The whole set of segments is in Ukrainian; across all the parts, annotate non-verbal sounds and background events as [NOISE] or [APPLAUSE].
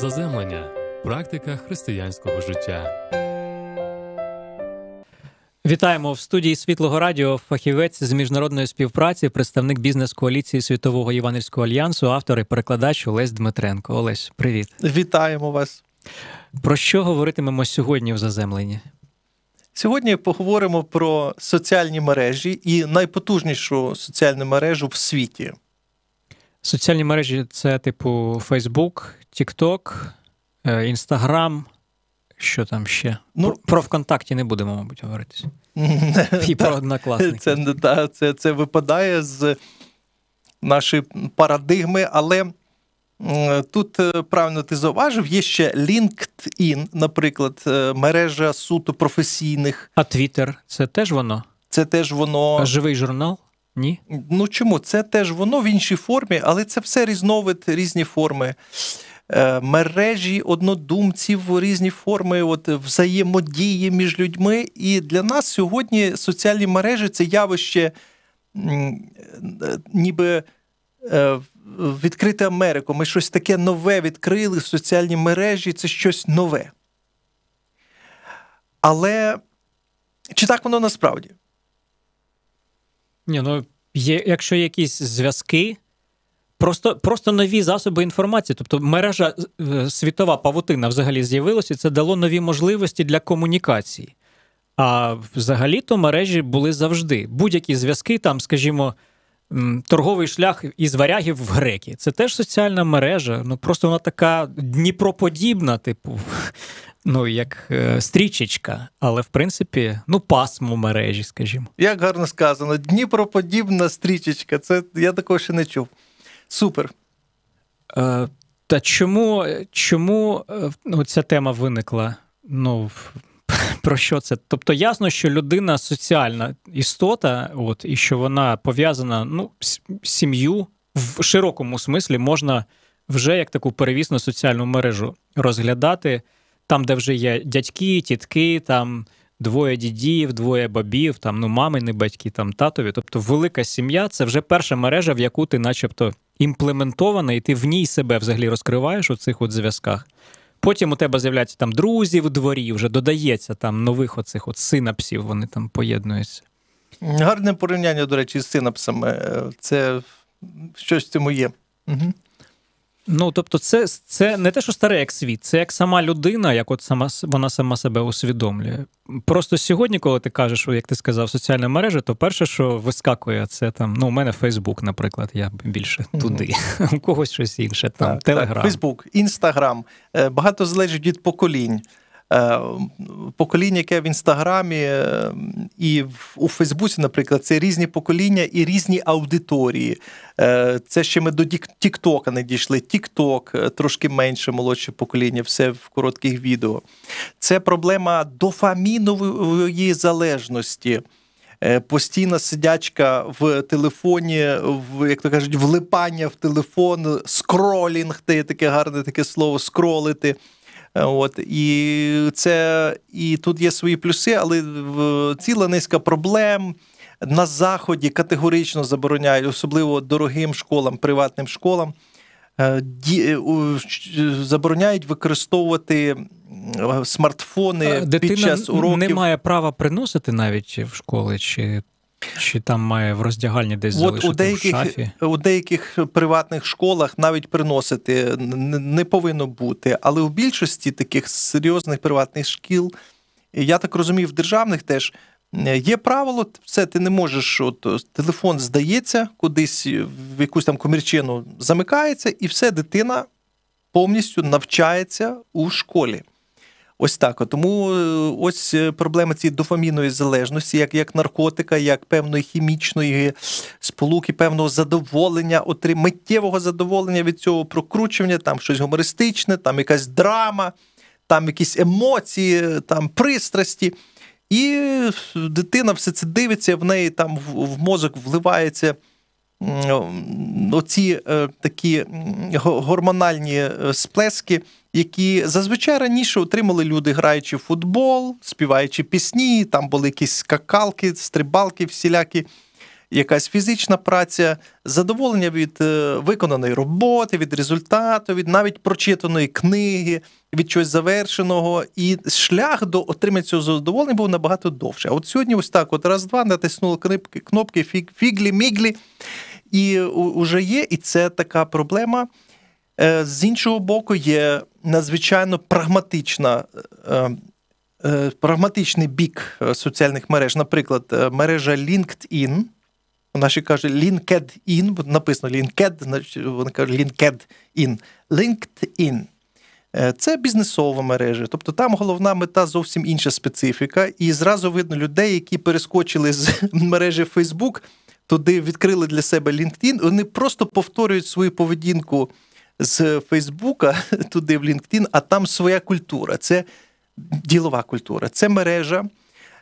Заземлення практика християнського життя. Вітаємо в студії Світлого Радіо. Фахівець з міжнародної співпраці, представник бізнес-коаліції світового Іванівського альянсу, автор і перекладач Олесь Дмитренко. Олесь, привіт, вітаємо вас. Про що говоритимемо сьогодні в заземленні? Сьогодні поговоримо про соціальні мережі і найпотужнішу соціальну мережу в світі. Соціальні мережі це типу Facebook, Тікток, е, Інстаграм. Що там ще? Ну, Про ВКонтакті не будемо, мабуть, говоритися. [LAUGHS] І про однокласники. Це, це, це, це випадає з нашої парадигми, але. Тут е, правильно ти зауважив, є ще LinkedIn, наприклад, е, мережа суто професійних. А Twitter – це теж воно? Це теж воно. А живий журнал? Ні? Ну чому? Це теж воно в іншій формі, але це все різновид, різні форми. Е, мережі однодумців, різні форми от, взаємодії між людьми. І для нас сьогодні соціальні мережі це явище е, ніби. Е, Відкрити Америку, ми щось таке нове відкрили, соціальні мережі це щось нове. Але чи так воно насправді? Ні, ну, є, Якщо якісь зв'язки Просто просто нові засоби інформації, тобто мережа е, світова павутина взагалі з'явилася, і це дало нові можливості для комунікації. А взагалі-то мережі були завжди. Будь-які зв'язки, там, скажімо, торговий шлях із варягів в греки. Це теж соціальна мережа. Ну просто вона така дніпроподібна, типу, [LAUGHS] ну як е, стрічечка. Але в принципі, ну, пасмо мережі, скажімо. Як гарно сказано, дніпроподібна стрічечка. Це я такого ще не чув. Супер. Е, Та чому чому е, ця тема виникла? Ну, [LAUGHS] про що це? Тобто ясно, що людина соціальна істота, от, і що вона пов'язана ну, з сім'ю в широкому смислі можна вже як таку перевісну соціальну мережу розглядати там, де вже є дядьки, тітки, там двоє дідів, двоє бабів, там ну мамини батьки, там татові. Тобто велика сім'я це вже перша мережа, в яку ти, начебто, імплементована, і ти в ній себе взагалі розкриваєш у цих от зв'язках. Потім у тебе з'являються там друзі в дворі, вже додається там нових оцих от синапсів, вони там поєднуються. Гарне порівняння, до речі, з синапсами. Е, це щось в цьому є. Угу. Ну тобто, це це не те, що старе як світ, це як сама людина, як от сама вона сама себе усвідомлює. Просто сьогодні, коли ти кажеш, як ти сказав, соціальна мережа, то перше, що вискакує, це там ну у мене Фейсбук, наприклад, я більше туди, mm-hmm. [LAUGHS] у когось щось інше. Там Телеграм, Фейсбук, Інстаграм багато залежить від поколінь. Е, покоління, яке в Інстаграмі е, і у Фейсбуці, наприклад, це різні покоління і різні аудиторії. Е, це ще ми до Тіктока не дійшли. Тікток трошки менше молодше покоління, все в коротких відео. Це проблема дофамінової залежності. Постійна сидячка в телефоні, в як то кажуть, влипання в телефон, скролінг. Це таке гарне таке слово скролити. Е, от І це і тут є свої плюси, але ціла низка проблем. На Заході категорично забороняють, особливо дорогим школам, приватним школам. Е, е, забороняють використовувати смартфони Дитина під час уроків. не має права приносити навіть в школи чи чи там має в роздягальні десь От залишити у деяких, в шафі? У деяких приватних школах навіть приносити не повинно бути, але у більшості таких серйозних приватних шкіл, я так розумію, в державних теж е, є правило, все ти не можеш. от е, Телефон здається, кудись в якусь там комірчину замикається, і все дитина повністю навчається у школі. Ось так. Тому е, ось е, проблема цієї дофаміної залежності, як як наркотика, як певної хімічної е, сполуки, певного задоволення, отрим... миттєвого задоволення від цього прокручування, там щось гумористичне, там якась драма, там якісь емоції, там пристрасті. І дитина все це дивиться, в неї там в мозок вливається. Оці е, такі гормональні сплески, які зазвичай раніше отримали люди, граючи в футбол, співаючи пісні, там були якісь скакалки, стрибалки всілякі. Якась фізична праця, задоволення від е, виконаної роботи, від результату, від навіть прочитаної книги, від чогось завершеного, і шлях до отримання цього задоволення був набагато довше. А от сьогодні, ось так: от раз-два натиснули кнопки фіглі-міглі, і уже є. І це така проблема, Е, з іншого боку, є надзвичайно прагматична. Е, е, прагматичний бік соціальних мереж, наприклад, мережа LinkedIn. Наші кажуть LinkedIn, бо написано LinkedIn, значить вони кажуть LinkedIn. LinkedIn. Це бізнесова мережа. Тобто там головна мета зовсім інша специфіка. І зразу видно людей, які перескочили з [LAUGHS] мережі Facebook, туди відкрили для себе LinkedIn. Вони просто повторюють свою поведінку з Фейсбука [LAUGHS] туди в LinkedIn, а там своя культура. Це ділова культура, це мережа,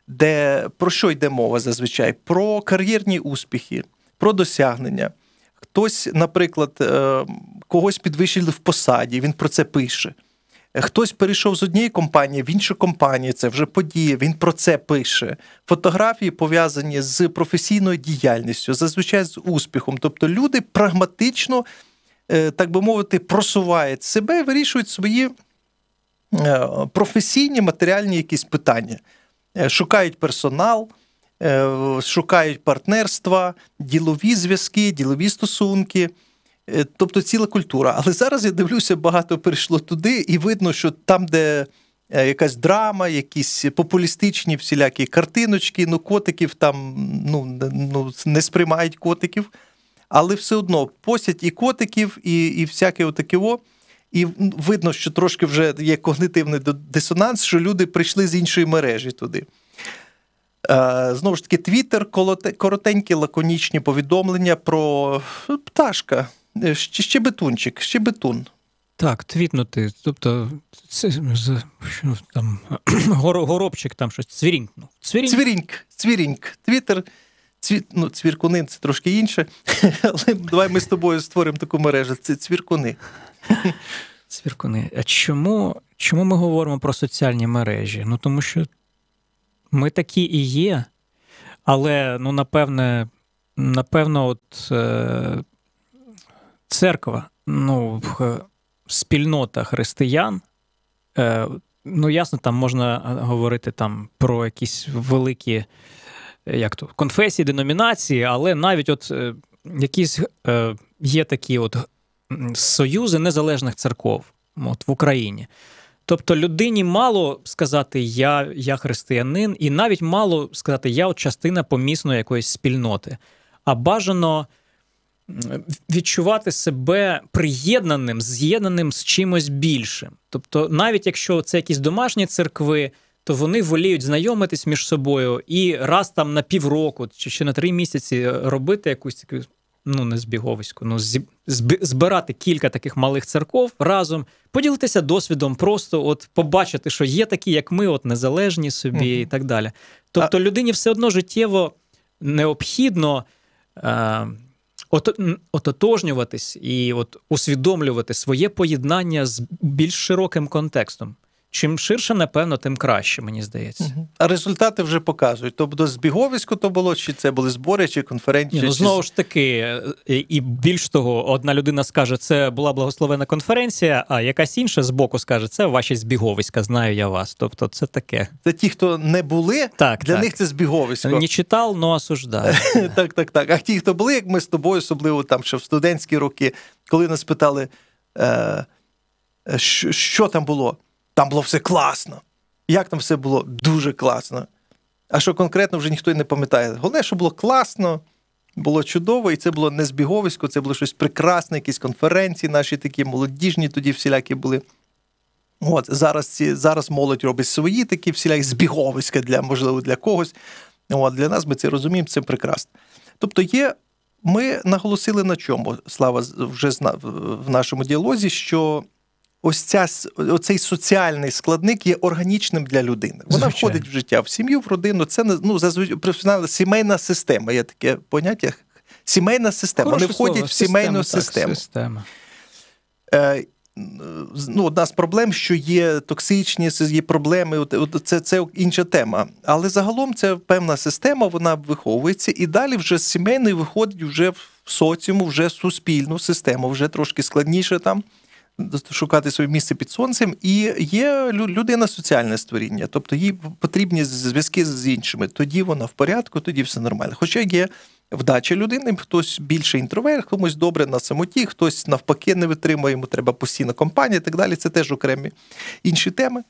де про що йде мова зазвичай? Про кар'єрні успіхи, про досягнення. Хтось, наприклад, е, когось підвищили в посаді, він про це пише. Хтось перейшов з однієї компанії в іншу компанію, це вже подія, він про це пише. Фотографії пов'язані з професійною діяльністю, зазвичай з успіхом. Тобто люди прагматично Е, так би мовити, просувають себе і вирішують свої е, професійні матеріальні якісь питання, е, шукають персонал. Шукають партнерства, ділові зв'язки, ділові стосунки, тобто ціла культура. Але зараз я дивлюся, багато перейшло туди, і видно, що там, де якась драма, якісь популістичні всілякі картиночки, ну котиків там ну, ну не сприймають котиків але все одно посять і котиків, і і всяке отаке, І ну, видно, що трошки вже є когнитивний дисонанс, що люди прийшли з іншої мережі туди. Е, знову ж таки, Твіттер, коротенькі лаконічні повідомлення про е, пташка, ще ще щебетун. Так, твітнути. Тобто, це що там [CLEARS THROAT] горобчик там щось. Цвірінькнув. Цвіріньк, цвіріньк. Твіттер Цві... ну, Цвіркунин це трошки інше. [LAUGHS] Але давай ми з тобою створимо таку мережу. Це цвіркуни. [LAUGHS] Цвіркуни. А чому чому ми говоримо про соціальні мережі? Ну тому що ми такі і є, але ну, напевне, напевно, от е... церква, ну, спільнота християн. Е... Ну, ясно, там можна е, говорити там про якісь великі як то конфесії, деномінації, але навіть от е, якісь е, є такі от союзи незалежних церков от в Україні. Тобто людині мало сказати я я християнин, і навіть мало сказати я от частина помісної якоїсь спільноти, а бажано відчувати себе приєднаним, з'єднаним з чимось більшим. Тобто, навіть якщо це якісь домашні церкви, то вони воліють знайомитись між собою і раз там на півроку чи ще на три місяці е, робити якусь таку ну не збіговиську, ну збирати кілька таких малих церков разом, поділитися досвідом, просто от побачити, що є такі, як ми, от незалежні собі, mm і так далі. Тобто, людині все одно життєво необхідно. Е- ототожнюватись і от усвідомлювати своє поєднання з більш широким контекстом чим ширше, напевно, тим краще, мені здається. Угу. А результати вже показують. Тобто збіговисько то було, чи це були збори, чи конференції? Ні, ну, Знову ж таки, е, і більш того, одна людина скаже, це була благословена конференція, а якась інша з боку скаже, це ваші збіговиська, знаю я вас. Тобто, це таке. Це ті, хто не були, так, для так. них це збіговисько. Не читав, но ну, осуждаю. [LAUGHS] Так, так, так. А ті, хто були, як ми з тобою, особливо там, що в студентські роки, коли нас питали. Е, е, що там було? Там було все класно. Як там все було дуже класно. А що конкретно вже ніхто й не пам'ятає. Головне, що було класно, було чудово, і це було не збіговисько, це було щось прекрасне, якісь конференції наші такі молодіжні, тоді всілякі були. От Зараз ці, зараз молодь робить свої такі всілякі збіговиська для, можливо, для когось. От, Для нас ми це розуміємо, це прекрасно. Тобто, є, ми наголосили на чому, Слава, вже в нашому діалозі, що ось ця оцей соціальний складник є органічним для людини. Вона Звичайно. входить в життя, в сім'ю, в родину. Це ну зазвичай сімейна система. Є таке поняття. Сімейна система. Хороше Вони входять в сімейну систему. Так, система. Е, ну, Одна з проблем, що є токсичні, є проблеми, це це інша тема. Але загалом це певна система, вона виховується і далі вже з сімейної виходить вже в соціуму, вже суспільну систему, вже трошки складніше там шукати своє місце під сонцем, і є людина соціальне створіння, тобто їй потрібні зв'язки з іншими. Тоді вона в порядку, тоді все нормально. Хоча є вдача людини, хтось більше інтроверт, комусь добре на самоті, хтось навпаки не витримує, йому треба постійна компанія і так далі. Це теж окремі інші теми.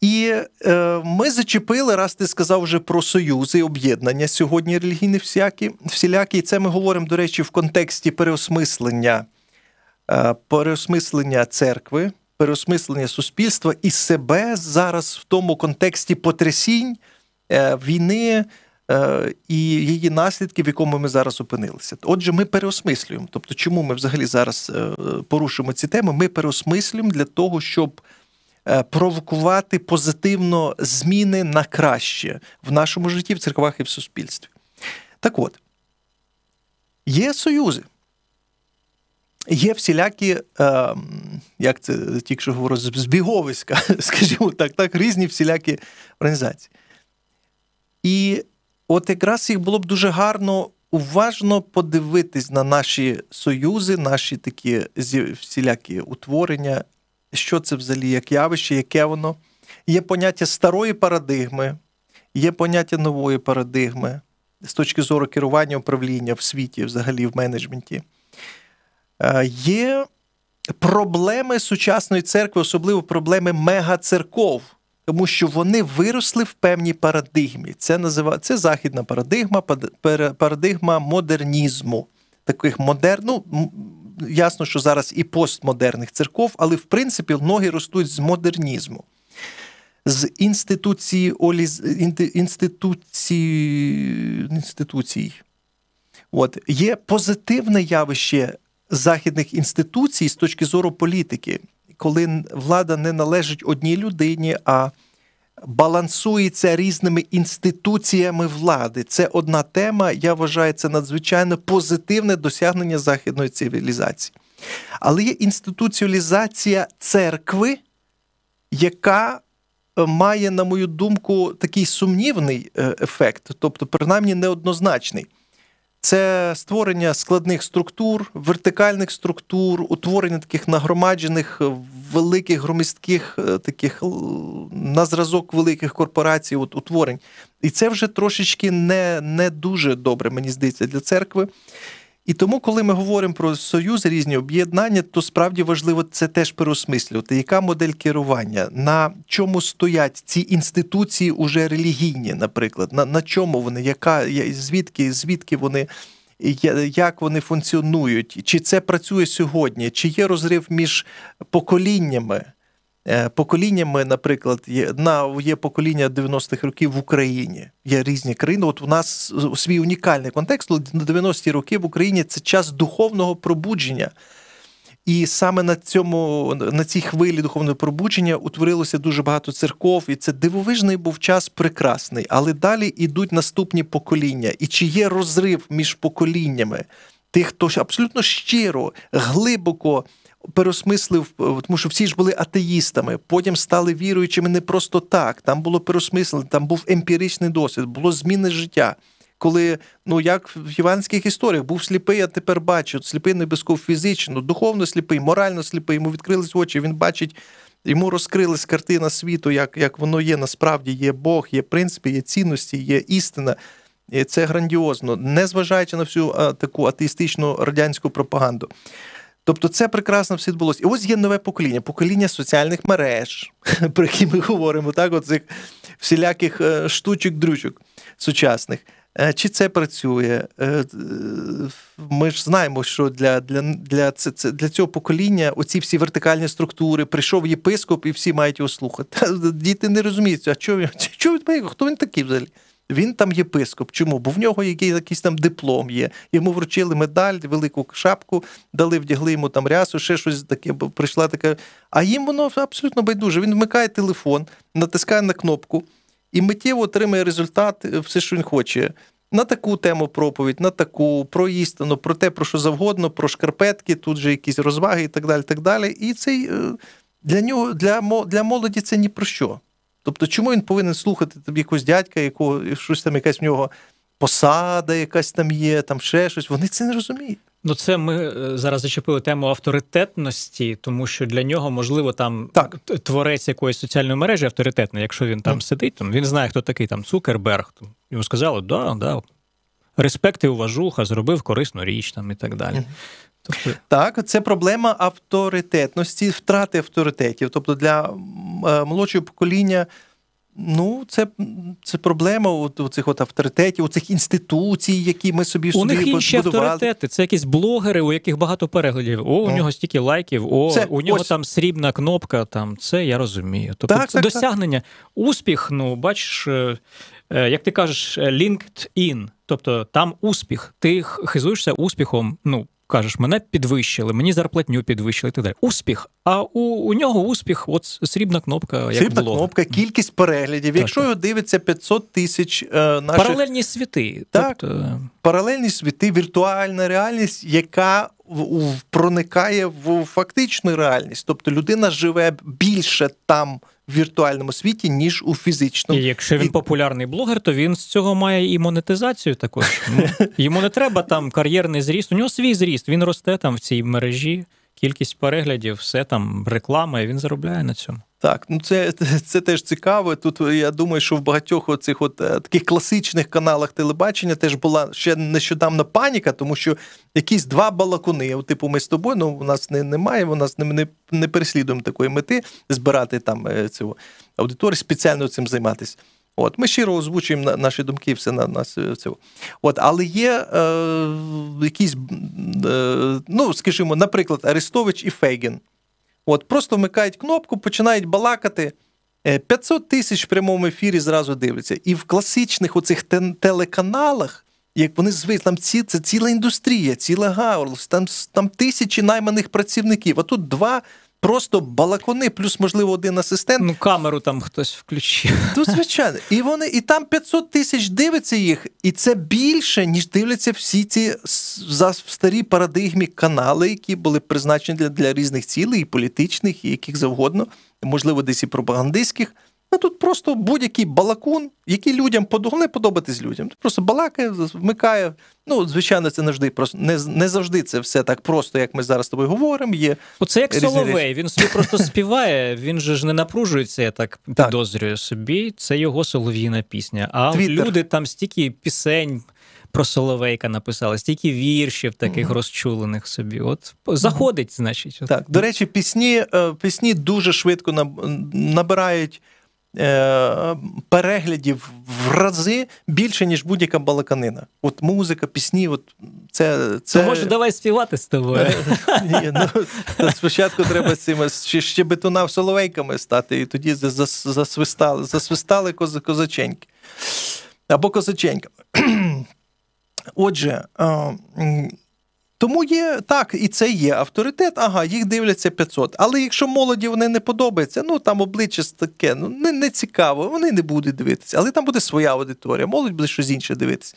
І е, ми зачепили, раз ти сказав вже про союзи, об'єднання сьогодні релігійні всякі всілякі. І це ми говоримо, до речі, в контексті переосмислення Е, переосмислення церкви, переосмислення суспільства і себе зараз в тому контексті потрясінь е, війни е, і її наслідків, в якому ми зараз опинилися. Отже, ми переосмислюємо. Тобто, чому ми взагалі зараз порушуємо ці теми? Ми переосмислюємо для того, щоб. Провокувати позитивно зміни на краще в нашому житті, в церквах і в суспільстві. Так от, є союзи. Є всілякі, е, як це тільки що говорю, збіговиська, [LAUGHS] скажімо так, так, різні всілякі організації. І от якраз їх було б дуже гарно уважно подивитись на наші союзи, наші такі всілякі утворення, що це взагалі як явище, яке воно. Є поняття старої парадигми, є поняття нової парадигми з точки зору керування управління в світі, взагалі в менеджменті. Е, є проблеми сучасної церкви, особливо проблеми мегацерков. Тому що вони виросли в певній парадигмі. Це назива... це західна парадигма, парадигма модернізму. Таких модер... ну, ясно, що зараз і постмодерних церков, але в принципі ноги ростуть з модернізму, з інституції оліз... інституції... інституцій. От є позитивне явище західних інституцій з точки зору політики, коли влада не належить одній людині, а балансується різними інституціями влади. Це одна тема. Я вважаю це надзвичайно позитивне досягнення західної цивілізації. Але є інституціалізація церкви, яка е, має, на мою думку, такий сумнівний е, ефект, тобто, принаймні неоднозначний. Це створення складних структур, вертикальних структур, утворення таких нагромаджених е, великих громістких е, таких на зразок великих корпорацій, от, утворень. І це вже трошечки не не дуже добре, мені здається, для церкви. І тому, коли ми говоримо про союз, різні об'єднання, то справді важливо це теж переосмислювати. Яка модель керування, на чому стоять ці інституції, уже релігійні, наприклад, на на чому вони, яка звідки, звідки вони? Як вони функціонують, чи це працює сьогодні, чи є розрив між поколіннями? Е, поколіннями, наприклад, є на є покоління 90-х років в Україні. Є різні країни. От у нас свій унікальний контекст на 90-ті роки в Україні це час духовного пробудження. І саме на цьому на цій хвилі духовного пробудження утворилося дуже багато церков, і це дивовижний був час прекрасний. Але далі йдуть наступні покоління, і чи є розрив між поколіннями тих, хто абсолютно щиро, глибоко переосмислив, е, тому що всі ж були атеїстами, потім стали віруючими не просто так. Там було переосмислення, там був емпіричний досвід, було зміни життя. Коли, ну як в іванських історіях, був сліпий, а тепер бачу сліпий не безков фізично, духовно сліпий, морально сліпий, йому відкрились очі, він бачить, йому розкрилась картина світу, як як воно є. Насправді є Бог, є принципи, є цінності, є істина. І Це грандіозно, незважаючи на всю а, е, таку атеїстичну радянську пропаганду. Тобто це прекрасно все відбулося. І ось є нове покоління, покоління соціальних мереж, [LAUGHS] про які ми говоримо, так, оцих всіляких е, штучок-дрючок сучасних. Е, чи це працює? Е, ми ж знаємо, що для для, для, це, для цього покоління оці всі вертикальні структури, прийшов єпископ і всі мають його слухати. [LAUGHS] Діти не розуміють, а чого, [LAUGHS] чого хто він такий взагалі? Він там єпископ. Чому? Бо в нього який, якийсь там диплом є. Йому вручили медаль, велику шапку, дали, вдягли йому там рясу, ще щось таке. Прийшла таке. А їм воно абсолютно байдуже. Він вмикає телефон, натискає на кнопку і миттєво отримує результат, е, все, що він хоче. На таку тему проповідь, на таку про істину, про те, про що завгодно, про шкарпетки, тут же якісь розваги і так далі. так далі. І цей е, для нього, для для молоді це ні про що. Тобто, чому він повинен слухати там якогось дядька, якого щось там якась в нього посада, якась там є, там ще щось. Вони це не розуміють. Ну, це ми е, зараз зачепили тему авторитетності, тому що для нього, можливо, там так. творець якоїсь соціальної мережі авторитетний, якщо він там mm. сидить, там він знає, хто такий там Цукерберг. Там, йому сказали, да, да, респект і уважуха, зробив корисну річ там і так далі. Mm. Тобто... Так, це проблема авторитетності, втрати авторитетів. Тобто для е, молодшого покоління. Ну, це це проблема у цих от авторитетів, у цих інституцій, які ми собі у них інші будували. авторитети. Це якісь блогери, у яких багато переглядів. О, у mm. нього стільки лайків, о це, у нього ось. там срібна кнопка. Там це я розумію. Тобто так, це так, досягнення, так. успіх. Ну, бачиш, е, е, як ти кажеш, LinkedIn, тобто там успіх. Ти хизуєшся успіхом. Ну кажеш, мене підвищили, мені зарплатню підвищили. і так далі. Успіх. А у у нього успіх, от срібна кнопка. як Срібна було. кнопка, кількість переглядів. Так, Якщо його дивиться 500 тисяч е, наших... паралельні світи, так тобто... Е, паралельні світи, віртуальна реальність, яка проникає в фактичну реальність. Тобто людина живе більше там в віртуальному світі, ніж у фізичному. І Якщо він і... популярний блогер, то він з цього має і монетизацію також. Ну, йому не треба там кар'єрний зріст. У нього свій зріст, він росте там в цій мережі кількість переглядів, все там реклама, і він заробляє на цьому. Так, ну це це теж цікаво. Тут е, я думаю, що в багатьох оцих от е, таких класичних каналах телебачення теж була ще нещодавно паніка, тому що якісь два балакуни. Типу, ми з тобою, ну у нас не, немає, у нас не, не не переслідуємо такої мети збирати там е, цю аудиторію, спеціально цим займатися. От, Ми щиро озвучуємо наші думки, все на нас. От, Але є е, якісь, е, ну, скажімо, наприклад, Арестович і Фейгін. От, Просто вмикають кнопку, починають балакати. 500 е, тисяч в прямому ефірі зразу дивляться. І в класичних оцих телеканалах, як вони звикли, там ці, це ціла індустрія, ціла гаурлс, там там тисячі найманих працівників. А тут два просто балакони, плюс, можливо, один асистент. Ну, камеру там хтось включив. Ну, звичайно, і вони, і там 500 тисяч дивиться їх, і це більше, ніж дивляться всі ці за старі парадигмі канали, які були призначені для, для різних цілей, і політичних, і яких завгодно, можливо, десь і пропагандистських. А ну, тут просто будь-який балакун, який людям головне подобатись людям. Ти просто балакає, вмикає. Ну, звичайно, це не завжди просто не не завжди це все так просто, як ми зараз з тобою говоримо. Є Оце ну, як Соловей, він собі просто співає, він же ж не напружується, я так, підозрюю собі. Це його солов'їна пісня. А Twitter. люди там стільки пісень. Про Соловейка написали, стільки віршів таких mm. розчулених собі. От заходить, значить, так. До речі, пісні е, пісні дуже швидко набирають Е, переглядів в рази більше, ніж будь-яка балаканина. От музика, пісні, от це. це... То може, давай співати з тобою. [LAUGHS] Ні, ну, Спочатку треба з цими щебетунав соловейками стати, і тоді засвистали засвистали козаченьки. Або козаченьками. [CLEARS THROAT] Отже, е, тому є так, і це є авторитет. Ага, їх дивляться 500. Але якщо молоді вони не подобається, ну там обличчя таке, ну не, не цікаво, вони не будуть дивитися, але там буде своя аудиторія, молодь буде щось інше дивитися.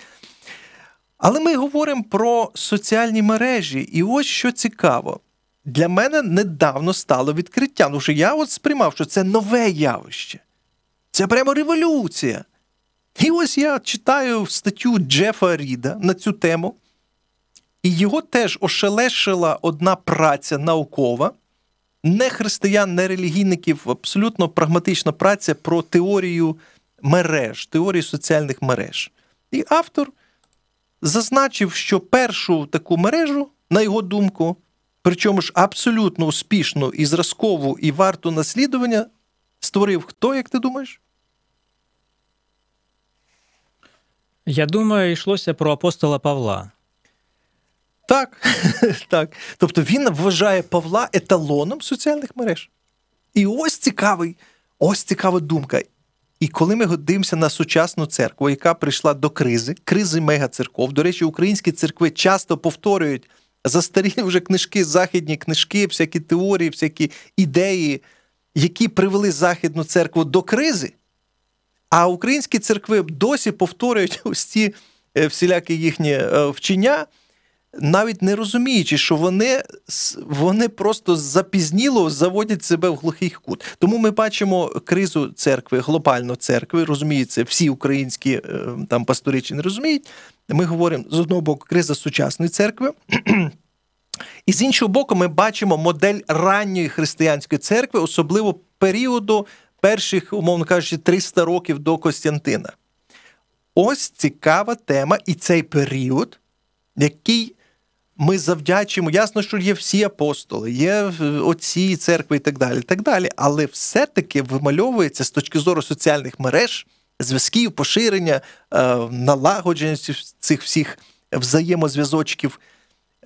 Але ми говоримо про соціальні мережі, і ось що цікаво. Для мене недавно стало відкриттям. Тому що я от сприймав, що це нове явище. Це прямо революція. І ось я читаю статтю Джефа Ріда на цю тему. І його теж ошелешила одна праця наукова, не християн, не релігійників, абсолютно прагматична праця про теорію мереж, теорію соціальних мереж. І автор зазначив, що першу таку мережу, на його думку, причому ж абсолютно успішну і зразкову, і варту наслідування, створив хто, як ти думаєш? Я думаю, йшлося про апостола Павла. Так. [LAUGHS] так. Тобто він вважає Павла еталоном соціальних мереж. І ось цікавий, ось цікава думка. І коли ми годимося на сучасну церкву, яка прийшла до кризи, кризи мегацерков. До речі, українські церкви часто повторюють за старі вже книжки, західні книжки, всякі теорії, всякі ідеї, які привели Західну церкву до кризи. А українські церкви досі повторюють ось [LAUGHS] ці е, всілякі їхні е, вчення навіть не розуміючи, що вони вони просто запізніло заводять себе в глухий кут. Тому ми бачимо кризу церкви, глобально церкви, розуміється, всі українські е, там пасторичі не розуміють. Ми говоримо з одного боку криза сучасної церкви. І з іншого боку, ми бачимо модель ранньої християнської церкви, особливо періоду перших, умовно кажучи, 300 років до Костянтина. Ось цікава тема і цей період, який ми завдячимо. Ясно, що є всі апостоли, є отці церкви і так далі. так далі. Але все-таки вимальовується з точки зору соціальних мереж, зв'язків, поширення, е, налагодженості цих всіх взаємозв'язочків.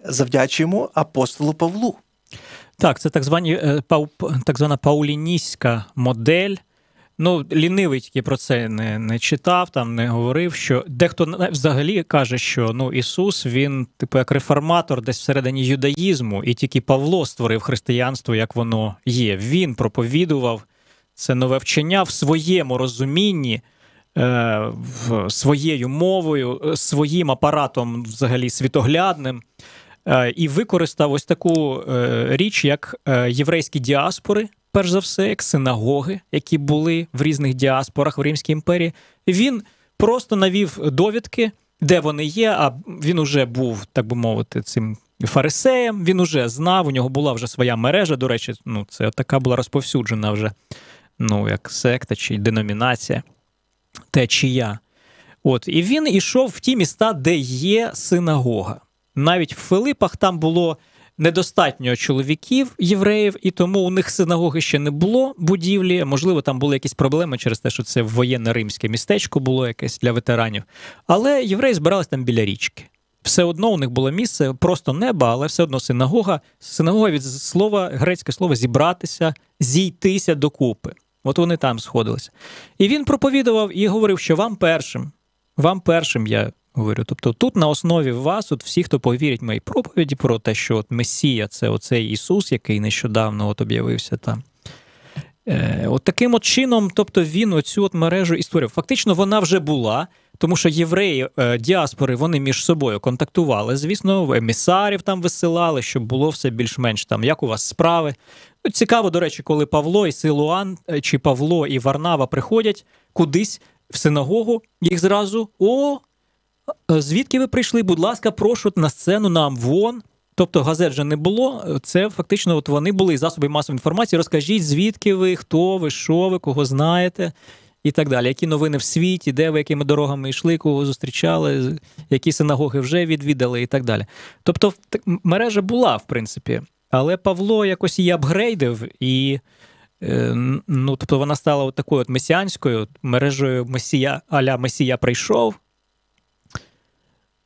Завдячуємо апостолу Павлу. Так, це так звані е, так звана пауліністська модель. Ну, лінивий тільки про це не не читав, там не говорив. Що дехто взагалі каже, що ну Ісус він, типу, як реформатор, десь всередині юдаїзму, і тільки Павло створив християнство, як воно є. Він проповідував це нове вчення в своєму розумінні. Е, своєю мовою, е, своїм апаратом, взагалі світоглядним, е, і використав ось таку річ, як єврейські діаспори перш за все, як синагоги, які були в різних діаспорах в Римській імперії, він просто навів довідки, де вони є. А він уже був, так би мовити, цим фарисеєм. Він уже знав, у нього була вже своя мережа. До речі, ну це така була розповсюджена вже, ну як секта чи деномінація, течія. От, і він ішов в ті міста, де є синагога. Навіть в Филипах там було недостатньо чоловіків, євреїв, і тому у них синагоги ще не було будівлі. Можливо, там були якісь проблеми через те, що це воєнне римське містечко було якесь для ветеранів. Але євреї збирались там біля річки. Все одно у них було місце, просто небо, але все одно синагога. Синагога від слова грецьке слово зібратися, зійтися докупи. От вони там сходилися. І він проповідував і говорив, що вам першим, вам першим я Говорю, тобто тут на основі вас, от всі, хто повірять моїй проповіді про те, що от Месія це оцей Ісус, який нещодавно от об'явився там. Е, От таким от чином, тобто він оцю от мережу і створив. Фактично, вона вже була, тому що євреї е, діаспори вони між собою контактували. Звісно, емісарів там висилали, щоб було все більш-менш там, як у вас справи. Ну, Цікаво, до речі, коли Павло і Силуан е, чи Павло і Варнава приходять кудись в синагогу, їх зразу о. Е, звідки ви прийшли? Будь ласка, прошу на сцену нам вон. Тобто газет вже не було. Це фактично от вони були засоби масової інформації. Розкажіть, звідки ви, хто ви, що ви, кого знаєте і так далі. Які новини в світі, де ви якими дорогами йшли, кого зустрічали, які синагоги вже відвідали і так далі. Тобто, мережа була, в принципі, але Павло якось її апгрейдив і. Е, ну, тобто вона стала от такою от месіанською мережею месія аля Месія прийшов,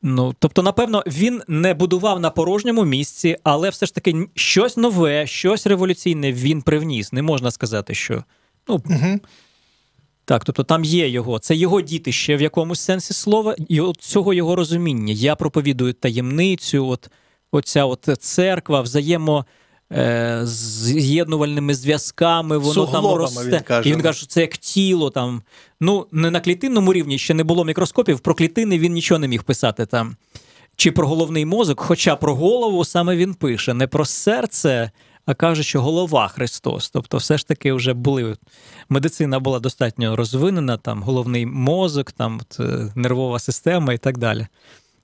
Ну, тобто, напевно, він не будував на порожньому місці, але все ж таки щось нове, щось революційне він привніс. Не можна сказати, що. Ну, угу. Так, тобто там є його, це його діти ще в якомусь сенсі слова, і от цього його розуміння. Я проповідую таємницю, от оця от церква, взаємо. Е, з'єднувальними зв'язками, воно Суглобами, там росте. Він каже. І він каже, що це як тіло там. Ну, не на клітинному рівні ще не було мікроскопів, про клітини він нічого не міг писати там. Чи про головний мозок, хоча про голову саме він пише, не про серце, а каже, що голова Христос. Тобто, все ж таки, вже були медицина була достатньо розвинена, там головний мозок, там от, е, нервова система і так далі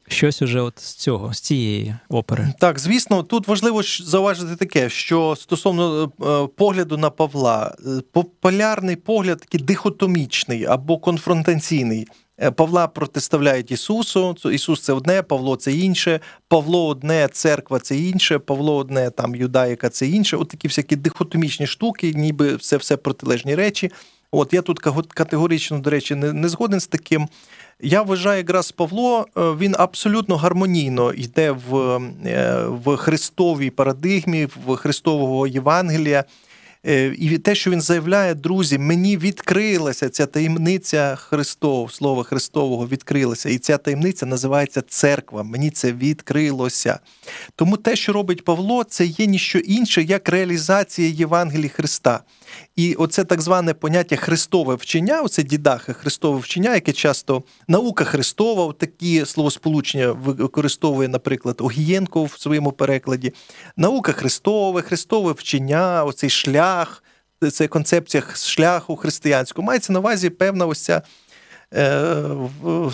щось уже от з цього, з цієї опери. Так, звісно, тут важливо зауважити таке, що стосовно е, погляду на Павла, е, популярний погляд такий дихотомічний або конфронтаційний. Е, Павла протиставляють Ісусу. Ісус це одне, Павло це інше, Павло одне, церква це інше, Павло одне, там юдаїка це інше. От такі всякі дихотомічні штуки, ніби все все протилежні речі. От я тут категорично, до речі, не, не згоден з таким я вважаю, якраз Павло е, він абсолютно гармонійно йде в е, в Христовій парадигмі, в Христового Євангелія. Е, і те, що він заявляє, друзі, мені відкрилася ця таємниця Христов, слова Христового відкрилася. І ця таємниця називається церква. Мені це відкрилося. Тому те, що робить Павло, це є ніщо інше, як реалізація Євангелії Христа. І оце так зване поняття Христове вчення, оце дідахи Христове вчення, яке часто наука Христова, такі словосполучення використовує, наприклад, Огієнко в своєму перекладі. Наука Христове, Христове вчення, оцей шлях, це концепція шляху християнського. Мається на увазі певна ось ця е,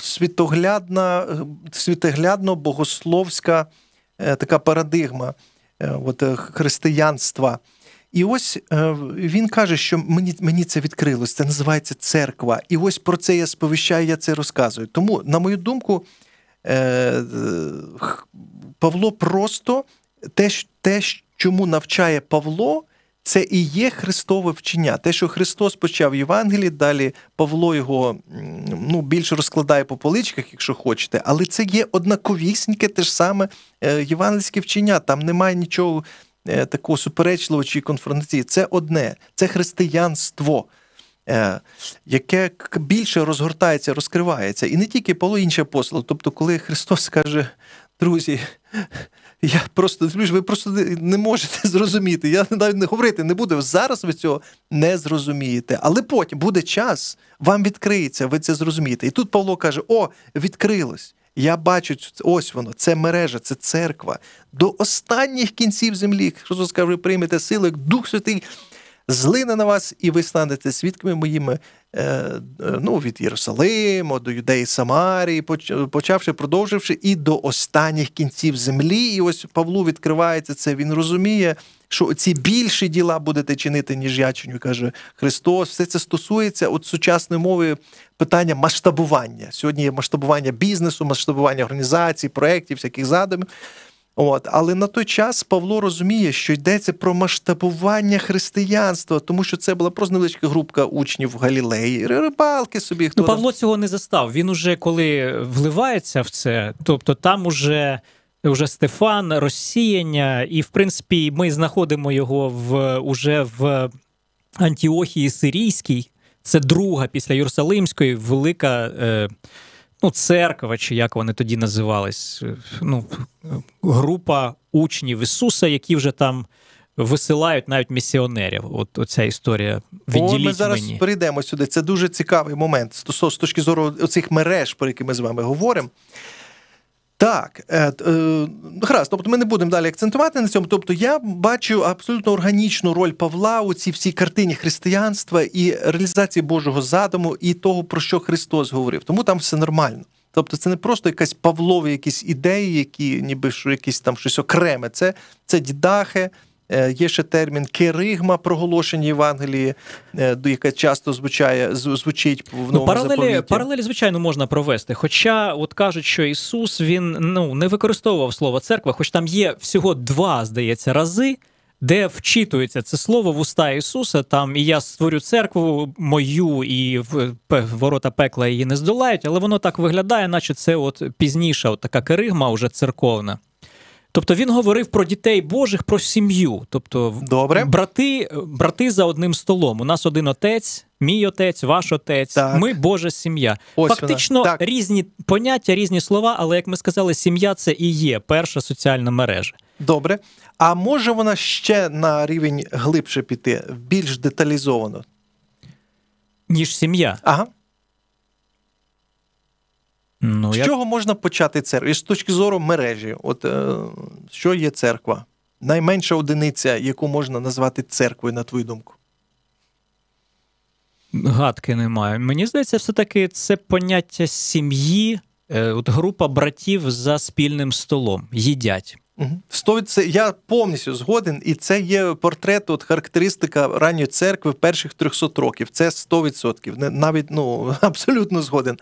світоглядна, світоглядно-богословська е, така парадигма е, от, е, християнства. І ось е, він каже, що мені мені це відкрилось, це називається церква. І ось про це я сповіщаю, я це розказую. Тому, на мою думку, е, Павло просто те, те, чому навчає Павло, це і є Христове вчення. Те, що Христос почав в Євангелії, далі Павло його ну, більше розкладає по поличках, якщо хочете, але це є однаковісіньке те ж саме е, євангельське вчення. Там немає нічого Е, Такого суперечливу чи конфронтації Це одне, це християнство. Е, яке більше розгортається, розкривається, і не тільки Павло, інші апостол. Тобто, коли Христос каже, друзі, [LAUGHS] я просто ви просто не можете [LAUGHS] зрозуміти. Я навіть не говорити не буду. Зараз ви цього не зрозумієте. Але потім буде час, вам відкриється, ви це зрозумієте. І тут Павло каже: О, відкрилось! Я бачу ось воно, це мережа, це церква. До останніх кінців землі Христос каже, приймете силу, як Дух Святий злине на вас, і ви станете свідками моїми е, е, ну, від Єрусалиму до Юдеї Самарії, почавши, продовживши і до останніх кінців землі. І ось Павлу відкривається це. Він розуміє що ці більші діла будете чинити, ніж я чиню, каже Христос. Все це стосується от сучасної мови питання масштабування. Сьогодні є масштабування бізнесу, масштабування організацій, проєктів, всяких задумів. От, але на той час Павло розуміє, що йдеться про масштабування християнства, тому що це була просто невеличка групка учнів в Галілеї, рибалки собі. Хто ну, Павло там... цього не застав. Він уже коли вливається в це, тобто там уже вже Стефан, розсіяння, і в принципі ми знаходимо його в уже в Антіохії Сирійській. Це друга після Єрусалимської велика е, ну, церква, чи як вони тоді називались, ну, група учнів Ісуса, які вже там. Висилають навіть місіонерів. От оця історія відділіть О, Ми зараз мені. перейдемо сюди. Це дуже цікавий момент з точки зору цих мереж, про які ми з вами говоримо. Так, е, е, ну, гаразд, тобто ми не будемо далі акцентувати на цьому. Тобто, я бачу абсолютно органічну роль Павла у цій всій картині християнства і реалізації Божого задуму і того, про що Христос говорив. Тому там все нормально. Тобто, це не просто якась Павлові, якісь ідеї, які ніби що якісь там щось окреме. Це це дідахи, Е, є ще термін керигма проголошення Євангелії, е, яка часто звучає звучить в ну, новому ну, паралелі, заповіті. паралелі, звичайно, можна провести. Хоча от кажуть, що Ісус він ну не використовував слово церква, хоч там є всього два, здається, рази, де вчитується це слово в уста Ісуса. Там і я створю церкву мою, і в ворота пекла її не здолають, але воно так виглядає, наче це от пізніша, от така керигма, вже церковна. Тобто він говорив про дітей Божих, про сім'ю. Тобто, Добре. брати брати за одним столом. У нас один отець, мій отець, ваш отець, так. ми Божа сім'я. Ось Фактично так. різні поняття, різні слова, але як ми сказали, сім'я це і є перша соціальна мережа. Добре. А може вона ще на рівень глибше піти, більш деталізовано? Ніж сім'я. Ага. Ну, З я... чого можна почати церкву? І з точки зору мережі, от е, що є церква? Найменша одиниця, яку можна назвати церквою, на твою думку? Гадки немає. Мені здається, все-таки це поняття сім'ї, е, от група братів за спільним столом їдять. Сто я повністю згоден, і це є портрет, от характеристика ранньої церкви перших 300 років. Це 100%. Навіть ну [LAUGHS] абсолютно згоден.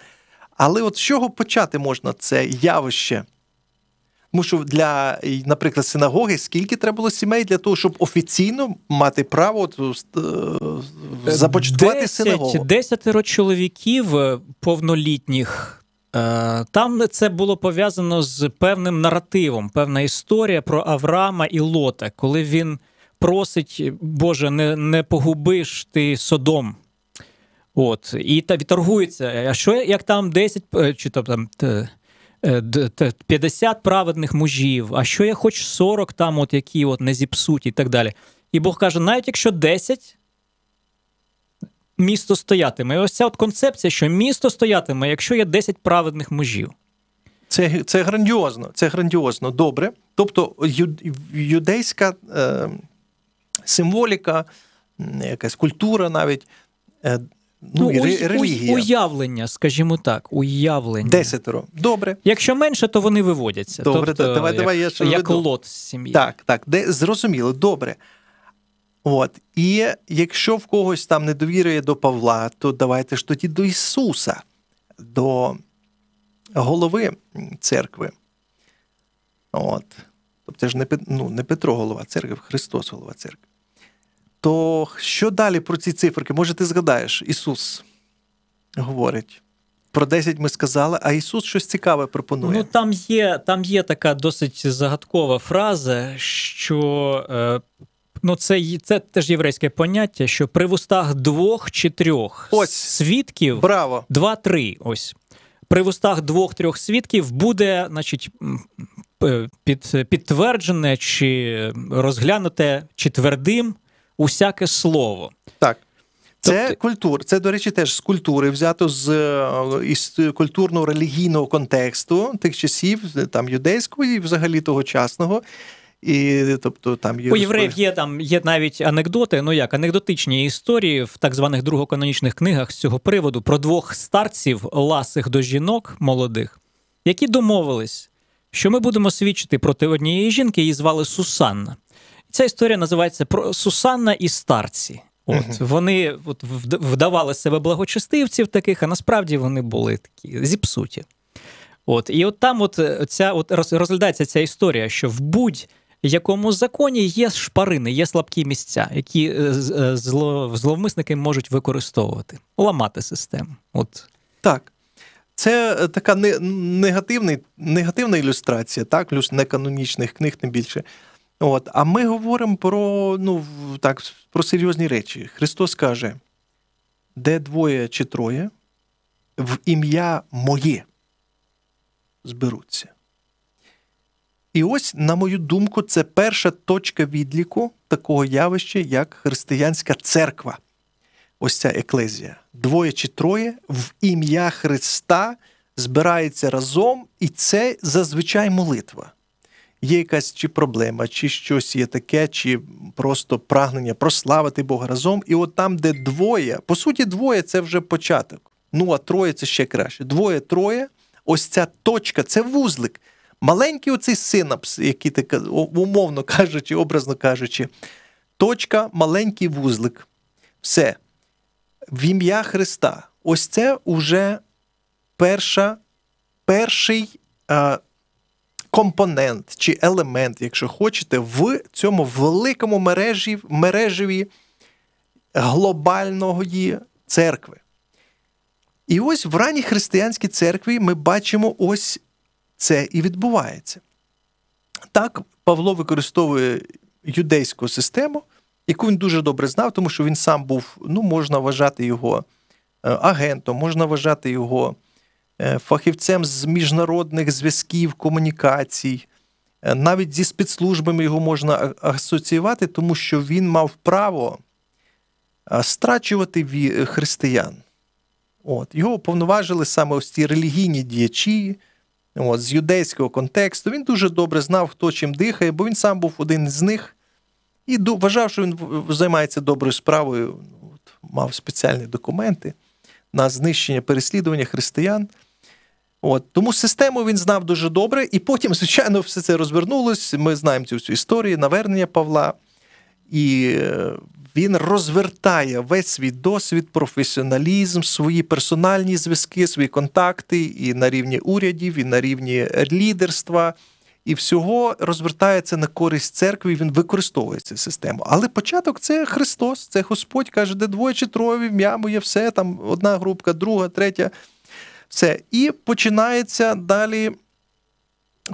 Але от з чого почати можна це явище? Тому що для, наприклад, синагоги скільки треба було сімей для того, щоб офіційно мати право от, е, е, започаткувати 10, синагогу? Десятеро чоловіків е, повнолітніх. Там це було пов'язано з певним наративом, певна історія про Авраама і Лота, коли він просить, Боже, не не погубиш ти содом. От, І та торгується. А що як там 10 е, чи там 50 е, праведних мужів, а що я хоч 40 там, от які от не зіпсуть, і так далі. І Бог каже, навіть якщо 10 місто стоятиме. І ось ця от концепція, що місто стоятиме, якщо є 10 праведних мужів. Це це грандіозно, це грандіозно, добре. Тобто юдейська е, символіка, якась культура навіть. Е, ну, ну релігія. уявлення, скажімо так, уявлення. Десятеро. Добре. Якщо менше, то вони виводяться. Добре, тобто, давай, як, давай я ще як лот з сім'ї. Так, так, де зрозуміло, добре. От і якщо в когось там недовіра до Павла, то давайте ж тоді до Ісуса, до голови церкви. От. Тобто це ж не ну, не Петро голова церкви, Христос голова церкви. То що далі про ці циферки? Може, ти згадаєш? Ісус говорить. Про 10 ми сказали, а Ісус щось цікаве пропонує. Ну там є там є така досить загадкова фраза, що е, ну це це теж єврейське поняття, що при вустах двох чи трьох ось. свідків браво. два-три. Ось при вустах двох-трьох свідків буде, значить, під, підтверджене чи розглянуте чи твердим усяке слово. Так. Це тобто... культур, це, до речі, теж з культури взято з е, із культурно-релігійного контексту тих часів, там юдейського і взагалі тогочасного. І, тобто, там є У євреїв є там є навіть анекдоти, ну як анекдотичні історії в так званих другоканонічних книгах з цього приводу про двох старців ласих до жінок молодих, які домовились, що ми будемо свідчити проти однієї жінки, її звали Сусанна. Ця історія називається про Сусанна і старці. От uh вони от вдавали себе благочестивців таких, а насправді вони були такі зіпсуті. От і от там, от е, ця от розглядається ця історія, що в будь-якому законі є шпарини, є слабкі місця, які е, е, зло, зловмисники можуть використовувати, ламати систему. От так. Це така негативна, негативна ілюстрація, так, плюс неканонічних книг, тим більше. От, А ми говоримо про ну, так, про серйозні речі. Христос каже, де двоє чи троє, в ім'я моє зберуться. І ось, на мою думку, це перша точка відліку такого явища, як християнська церква. Ось ця еклезія. Двоє чи троє в ім'я Христа збирається разом, і це зазвичай молитва є якась чи проблема, чи щось є таке, чи просто прагнення прославити Бога разом. І от там, де двоє, по суті, двоє це вже початок. Ну а троє це ще краще. Двоє-троє. Ось ця точка, це вузлик. Маленький оцей синапс, який ти умовно кажучи, образно кажучи, точка, маленький вузлик. Все. В ім'я Христа. Ось це уже перша, перший компонент чи елемент, якщо хочете, в цьому великому мережі, мережеві глобальної церкви. І ось в ранній християнській церкві ми бачимо ось це і відбувається. Так, Павло використовує юдейську систему, яку він дуже добре знав, тому що він сам був, ну, можна вважати його е, агентом, можна вважати його Е, фахівцем з міжнародних зв'язків, комунікацій. Е, навіть зі спецслужбами його можна асоціювати, тому що він мав право е, страчувати християн. От. Його повноважили саме ось ці релігійні діячі от, з юдейського контексту. Він дуже добре знав, хто чим дихає, бо він сам був один з них і вважав, що він займається доброю справою, от, мав спеціальні документи на знищення переслідування християн. От Тому систему він знав дуже добре, і потім, [LAUGHS] звичайно, все це розвернулось. Ми знаємо цю всю історію, навернення Павла. І е, він розвертає весь свій досвід, професіоналізм, свої персональні зв'язки, свої контакти і на рівні урядів, і на рівні лідерства. І всього розвертається на користь церкви, він використовує цю систему. Але початок це Христос, це Господь каже, де двоє чи троє в моє все, там одна групка, друга, третя. Все. І починається далі.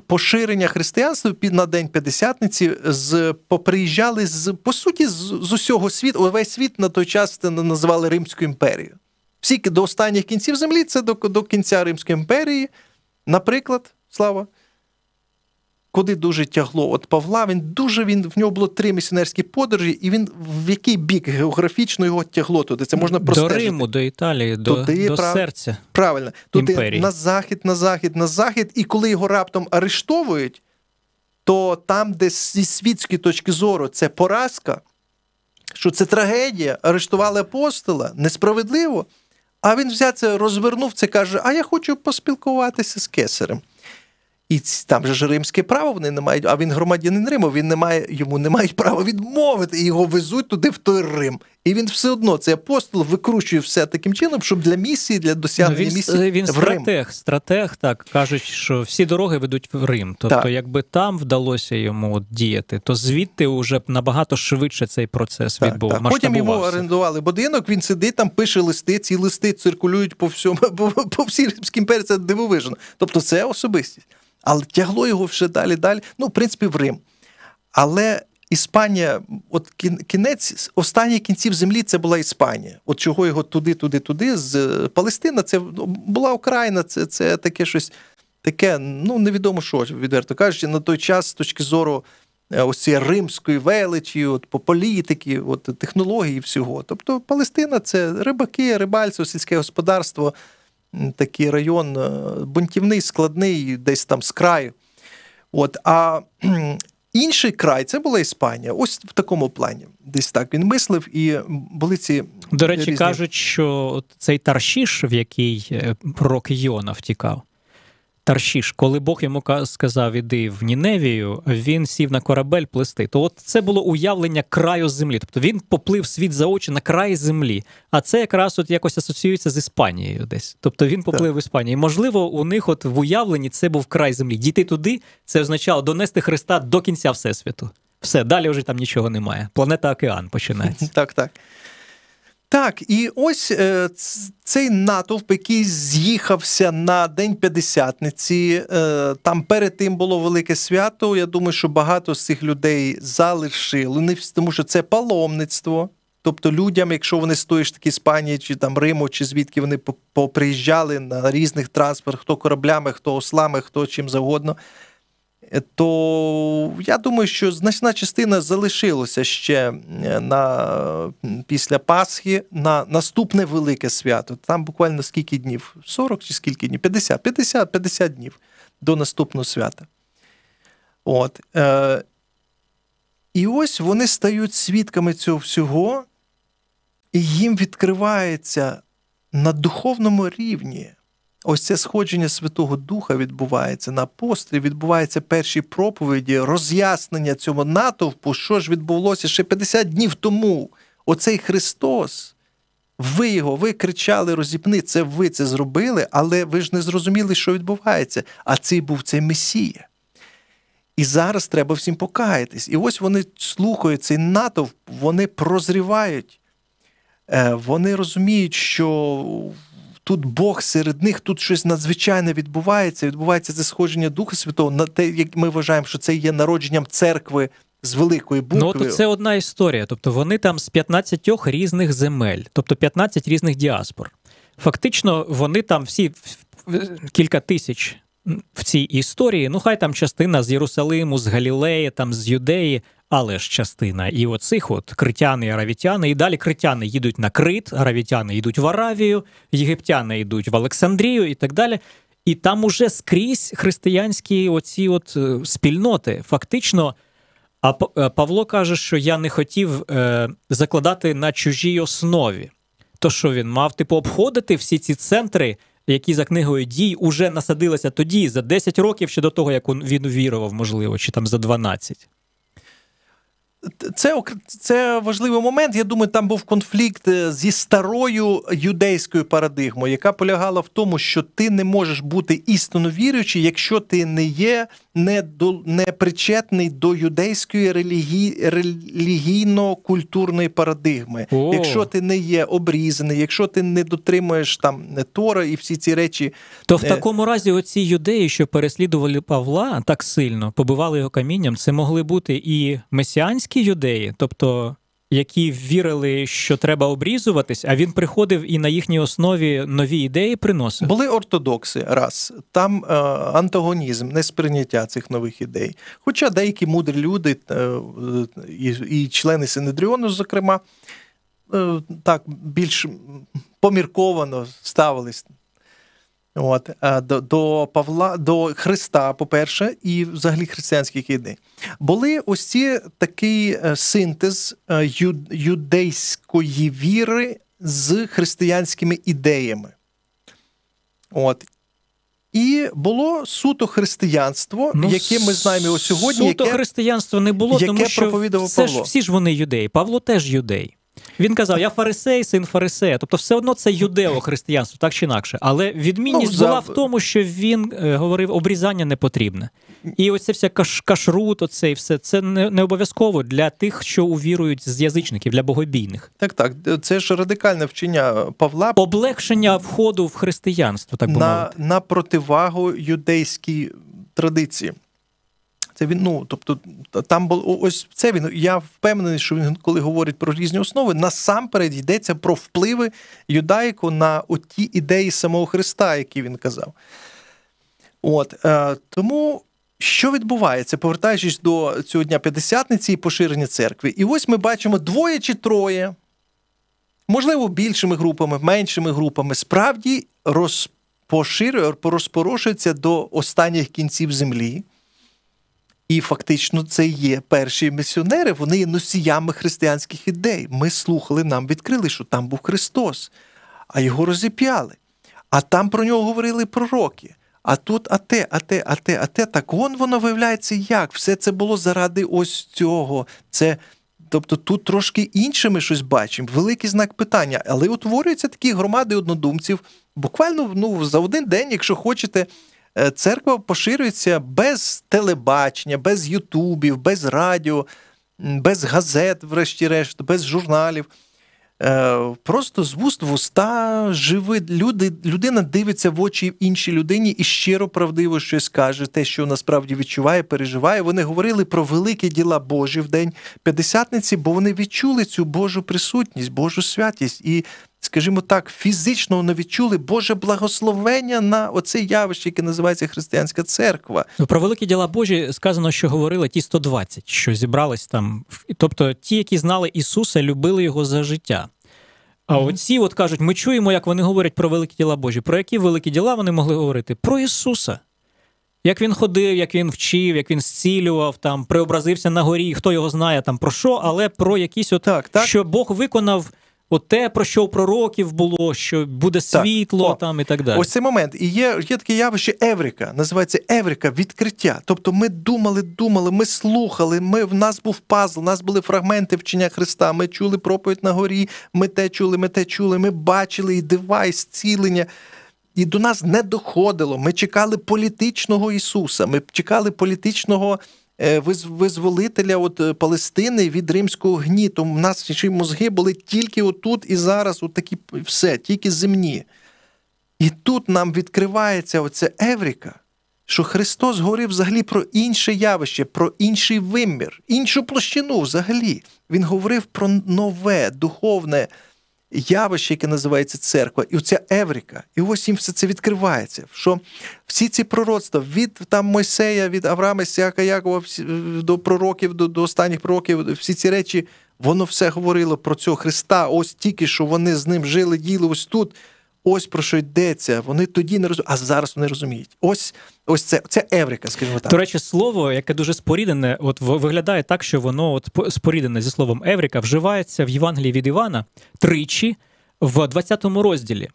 Поширення християнства під на день п'ятдесятниці з поприїжджали з по суті з, з усього світу. Увесь світ на той час називали Римською імперією. Всі до останніх кінців землі це до до кінця Римської імперії. Наприклад, слава куди дуже тягло от Павла. Він дуже він в нього було три місіонерські подорожі, і він в який бік географічно його тягло туди. Це можна простежити. До Риму, до Італії, до туди, до прав... серця. Правильно, туди імперії. на захід, на захід, на захід, і коли його раптом арештовують, то там, де зі світської точки зору це поразка. Що це трагедія, арештували апостола несправедливо. А він взяв це, розвернув це, каже: А я хочу поспілкуватися з кесарем. І там же ж римське право вони не мають, а він громадянин Риму, він не має, йому не мають права відмовити, і його везуть туди в той Рим. І він все одно цей апостол викручує все таким чином, щоб для місії, для досягнення ну, він, місії е, він в стратег, Рим. стратег так кажуть, що всі дороги ведуть в Рим. Тобто, так. якби там вдалося йому діяти, то звідти вже набагато швидше цей процес так, відбув. Так. Потім йому орендували будинок. Він сидить там, пише листи. Ці листи циркулюють по всьому, [LAUGHS] по, по всій римській імперії, це дивовижно. Тобто, це особистість, але тягло його вже далі. Далі ну в принципі в Рим. Але Іспанія, от кінець, останній кінців землі це була Іспанія. От чого його туди, туди, туди. З е, Палестина це ну, була Україна, це це таке щось таке, ну невідомо що відверто кажучи, на той час з точки зору е, ось цієї римської величі, от по політики, от технології всього. Тобто Палестина це рибаки, рибальці, сільське господарство, такий район е, бунтівний, складний, десь там з краю. От, А Інший край це була Іспанія. Ось в такому плані. Десь так він мислив, і були ці до речі, різні... кажуть, що цей таршіш, в який е, пророк Йона втікав, Таршіш, коли Бог йому сказав, іди в Ніневію, він сів на корабель плести. То от це було уявлення краю землі. Тобто він поплив світ за очі на край землі. А це якраз от якось асоціюється з Іспанією десь. Тобто він поплив в Іспанії. Можливо, у них от в уявленні це був край землі. Дійти туди це означало донести Христа до кінця Всесвіту. Все, далі вже там нічого немає. Планета океан починається. [LAUGHS] Так, так. Так, і ось е, цей натовп, який з'їхався на День П'ятдесятниці. Е, там перед тим було велике свято. Я думаю, що багато з цих людей залишили, не тому що це паломництво. Тобто людям, якщо вони з такі ж таки Іспанії, чи там Риму, чи звідки вони поприїжджали на різних трансфер, хто кораблями, хто ослами, хто чим завгодно то я думаю, що значна частина залишилася ще е, на після Пасхи на наступне велике свято. Там буквально скільки днів? 40 чи скільки днів? 50, 50, 50 днів до наступного свята. От. Е, І ось вони стають свідками цього всього, і їм відкривається на духовному рівні. Ось це сходження Святого Духа відбувається на пострі, відбуваються перші проповіді, роз'яснення цьому натовпу, що ж відбулося ще 50 днів тому. Оцей Христос. Ви його, ви кричали, розіпни, це ви це зробили, але ви ж не зрозуміли, що відбувається. А цей був цей Месія. І зараз треба всім покаятись. І ось вони слухають цей натовп, вони прозрівають, е, вони розуміють, що тут Бог серед них, тут щось надзвичайне відбувається. Відбувається це сходження Духа Святого на те, як ми вважаємо, що це є народженням церкви. З великої ну, букви. Ну, от це одна історія. Тобто вони там з 15 різних земель, тобто 15 різних діаспор. Фактично, вони там всі кілька тисяч в цій історії, ну хай там частина з Єрусалиму, з Галілеї, там з Юдеї, але ж частина і оцих от критяни і аравітяни. І далі критяни їдуть на Крит, аравітяни йдуть в Аравію, єгиптяни йдуть в Олександрію і так далі. І там уже скрізь християнські оці от е, спільноти. Фактично, а е, Павло каже, що я не хотів е, закладати на чужій основі. То що він мав типу обходити всі ці центри? які за книгою дій уже насадилися тоді, за 10 років ще до того, як він увірував, можливо, чи там за 12. Це це важливий момент. Я думаю, там був конфлікт е, зі старою юдейською парадигмою, яка полягала в тому, що ти не можеш бути істинно віруючий, якщо ти не є не до не причетний до юдейської релігій, релігійно-культурної парадигми. О. Якщо ти не є обрізаний, якщо ти не дотримуєш там е, Тора і всі ці речі, то в е, такому разі оці юдеї, що переслідували Павла так сильно, побивали його камінням, це могли бути і месіанські юдеї, тобто які вірили, що треба обрізуватись, а він приходив і на їхній основі нові ідеї приносив. Були ортодокси, раз там е, антагонізм, несприйняття цих нових ідей. Хоча деякі мудрі люди е, і, і члени Синедріону, зокрема, е, так більш помірковано ставились От е, до, до Павла до Христа, по-перше, і взагалі християнські кіди були ось ці такий е, синтез е, юдейської віри з християнськими ідеями. От. І було суто християнство, ну, яке ми знаємо сьогодні. Суто яке, християнство не було, яке тому що проповідував все Павло. Ж, всі ж вони юдеї. Павло теж юдей. Він казав: Я фарисей, син фарисея. Тобто, все одно це юдео-християнство, так чи інакше. Але відмінність ну, за... була в тому, що він е, говорив, обрізання не потрібне. І оце вся каш, кашрут, оце і все це не, не обов'язково для тих, що увірують з язичників, для богобійних. Так, так. Це ж радикальне вчення Павла облегшення входу в християнство, так би на, мовити. на противагу юдейській традиції. Це він, ну тобто, там було ось це він. Я впевнений, що він, коли говорить про різні основи, насамперед йдеться про впливи юдаїку на оті ідеї самого Христа, які він казав. От е, тому. Що відбувається, повертаючись до цього дня п'ятдесятниці і поширення церкви? І ось ми бачимо двоє чи троє, можливо, більшими групами, меншими групами, справді розпоширює, розпорошується до останніх кінців землі. І фактично це є перші місіонери, вони є носіями християнських ідей. Ми слухали, нам відкрили, що там був Христос, а його розіп'яли. А там про нього говорили пророки. А тут а те, а те, а те, а те. Так вон воно виявляється як. Все це було заради ось цього. Це, Тобто тут трошки інше ми щось бачимо, великий знак питання. Але утворюються такі громади однодумців. Буквально ну, за один день, якщо хочете, Е, церква поширюється без телебачення, без Ютубів, без радіо, без газет, врешті-решт, без журналів. Е, просто з вуст в уста живи люди, людина дивиться в очі іншій людині і щиро правдиво щось каже, те, що насправді відчуває, переживає. Вони говорили про великі діла Божі в день п'ятдесятниці, бо вони відчули цю Божу присутність, Божу святість. І скажімо так, фізично не відчули Боже благословення на оце явище, яке називається християнська церква. Ну, про великі діла Божі сказано, що говорили ті 120, що зібрались там. Тобто ті, які знали Ісуса, любили його за життя. А mm-hmm. оці от кажуть, ми чуємо, як вони говорять про великі діла Божі. Про які великі діла вони могли говорити? Про Ісуса. Як він ходив, як він вчив, як він зцілював, там преобразився на горі, хто його знає там про що, але про якісь от так, так. що Бог виконав От те, про що у пророків було, що буде світло так. там і так далі. Ось цей момент. І є є таке явище Евріка, називається Евріка. відкриття. Тобто ми думали, думали, ми слухали, ми, в нас був пазл, в нас були фрагменти вчення Христа, ми чули проповідь на горі, ми те чули, ми те чули, ми бачили і дива, цілення, І до нас не доходило. Ми чекали політичного Ісуса, ми чекали політичного. Е, визволителя от е, Палестини від римського гніту. У нас наші мозги були тільки отут і зараз, от такі все, тільки земні. І тут нам відкривається оця Евріка, що Христос говорив взагалі про інше явище, про інший вимір, іншу площину взагалі. Він говорив про нове, духовне явище, яке називається церква, і оця Евріка. І ось їм все це відкривається. що Всі ці пророцтва від там Мойсея, від Авраама, Сяка, Якова е, до пророків, до, до останніх пророків, всі ці речі, воно все говорило про цього Христа. Ось тільки що вони з ним жили, діли ось тут. Ось про що йдеться. Вони тоді не розуміють, а зараз вони розуміють. Ось ось це це еврика, скажімо так. До речі, слово, яке дуже спорідене, от виглядає так, що воно от спорідене зі словом Евріка, вживається в Євангелії від Івана тричі в 20 розділі.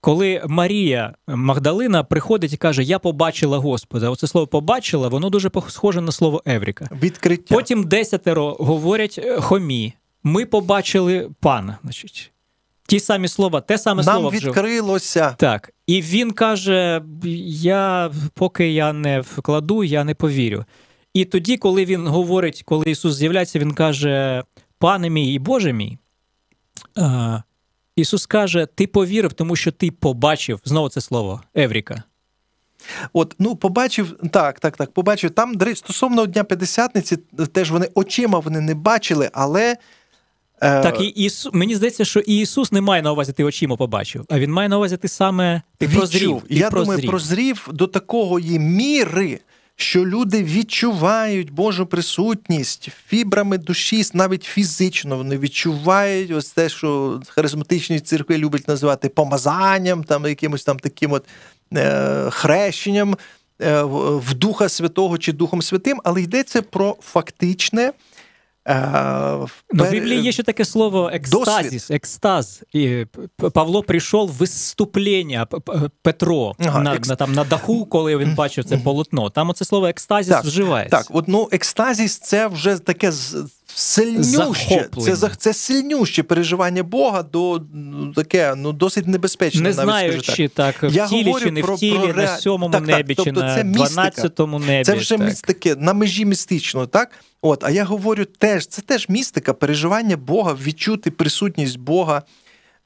Коли Марія Магдалина приходить і каже: Я побачила Господа. Оце слово побачила, воно дуже схоже на слово Евріка. Відкриття. Потім десятеро говорять хомі. Ми побачили пана. Значить, Ті самі слова, те саме Нам слово вжив. відкрилося. Так. І він каже: я, поки я не вкладу, я не повірю. І тоді, коли він говорить, коли Ісус з'являється, Він каже: Пане мій і Боже мій. А, Ісус каже: Ти повірив, тому що ти побачив знову це слово Евріка. От, ну, побачив, так, так, так, побачив. Там, до речі, стосовно Дня П'ятдесятниці, теж вони очима вони не бачили, але Е, так і Ісу... мені здається, що і Ісус не має на увазі, ти очима побачив, а він має на увазі ти саме ти прозрів. Ти Я прозрів. думаю, прозрів до такої міри. Що люди відчувають Божу присутність фібрами душі, навіть фізично вони відчувають ось те, що харизматичні церкви люблять називати помазанням, там якимось там таким от е, хрещенням е, в Духа Святого чи Духом Святим, але йдеться про фактичне Э, е, Но ну, в Библии есть еще такое слово «екстазіс», «екстаз». І Павло прийшов в виступлення Петро ага, на, екс... на там, на даху, коли він бачив це полотно. Там оце слово «екстазіс» так, вживається. Так, от, ну, екстазіс – це вже таке сильнюще, це це сильнюще переживання Бога до ну, таке ну досить небезпечне. Не знаючи так, так Я в тілі чи не в тілі, про, на сьомому так, небі, так, тобто чи на дванадцятому небі. Це вже так. таке на межі містичного, так? От, А я говорю, теж, це теж містика, переживання Бога, відчути присутність Бога.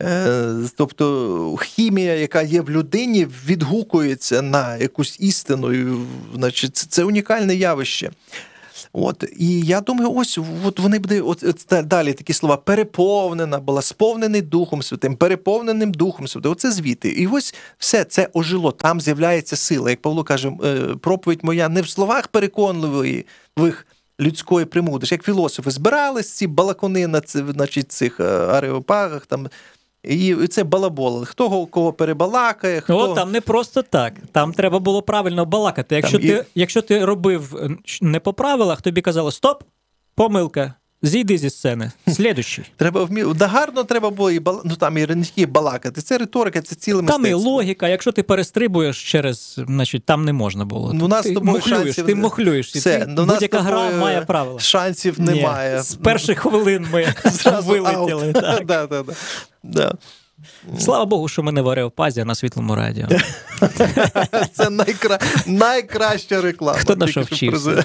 Е, тобто хімія, яка є в людині, відгукується на якусь істину. І, значить, Це, це унікальне явище. От, І я думаю, ось от вони буде от, от, далі такі слова переповнена, була сповнений Духом Святим, переповненим Духом Святим. Оце звіти. І ось все це ожило, там з'являється сила. Як Павло каже, «Е, проповідь моя не в словах переконливих людської премудрості, як філософи збирались ці балакони на значить, цих е, ареопагах. там. І це балаболи. Хто кого перебалакає, ну, хто О, там не просто так. Там треба було правильно балакати. Якщо там ти і... якщо ти робив не по правилах, тобі казали стоп, помилка. Зійди зі сцени. Слідущий. [LAUGHS] Треба вмі... Да гарно треба було і бал... ну, там і ренські балакати. Це риторика, це ціле мистецтво. Там і логіка. Якщо ти перестрибуєш через, значить там не можна було. Ну, у нас ти тобою мухлюєш, шансів... ти мухлюєш. Все. Ти... Ну, Будь-яка гра має правила. Шансів немає. Ні. З перших хвилин ми [LAUGHS] вилетіли. Так. [LAUGHS] Да, да, да. Да. Слава Богу, що ми не в Ареопазі, а на світлому радіо. [LAUGHS] Це найкра... найкраща реклама. Хто на що вчився?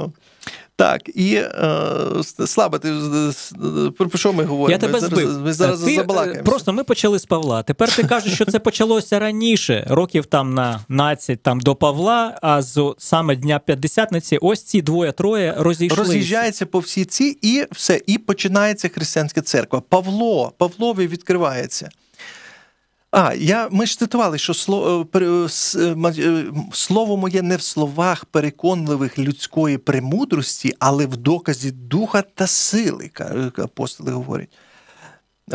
[LAUGHS] Так, і е, Слава, ти про що ми говоримо? Я тебе збив. зараз, ми зараз ти, е, забалакаємося. Просто ми почали з Павла. Тепер ти кажеш, що це почалося раніше, років там на 20 там до Павла, а з саме дня п'ятдесятниці ось ці двоє-троє розійшлися. Роз'їжджається по всій ці, і все, і починається християнська церква. Павло, Павлові відкривається. А, я, ми ж цитували, що слово е, е, е, слово моє не в словах переконливих людської премудрості, але в доказі духа та сили, апостоли говорять.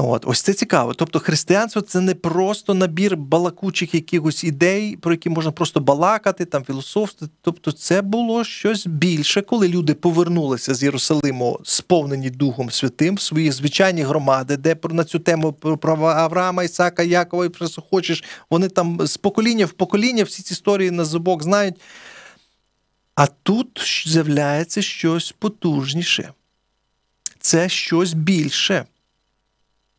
От, Ось це цікаво. Тобто, християнство це не просто набір балакучих якихось ідей, про які можна просто балакати, там філософствувати. Тобто, це було щось більше, коли люди повернулися з Єрусалиму, сповнені Духом Святим в свої звичайні громади, де на цю тему про права Авраама, Ісака, Якова і про хочеш, вони там з покоління в покоління всі ці історії на зубок знають. А тут з'являється щось потужніше, це щось більше.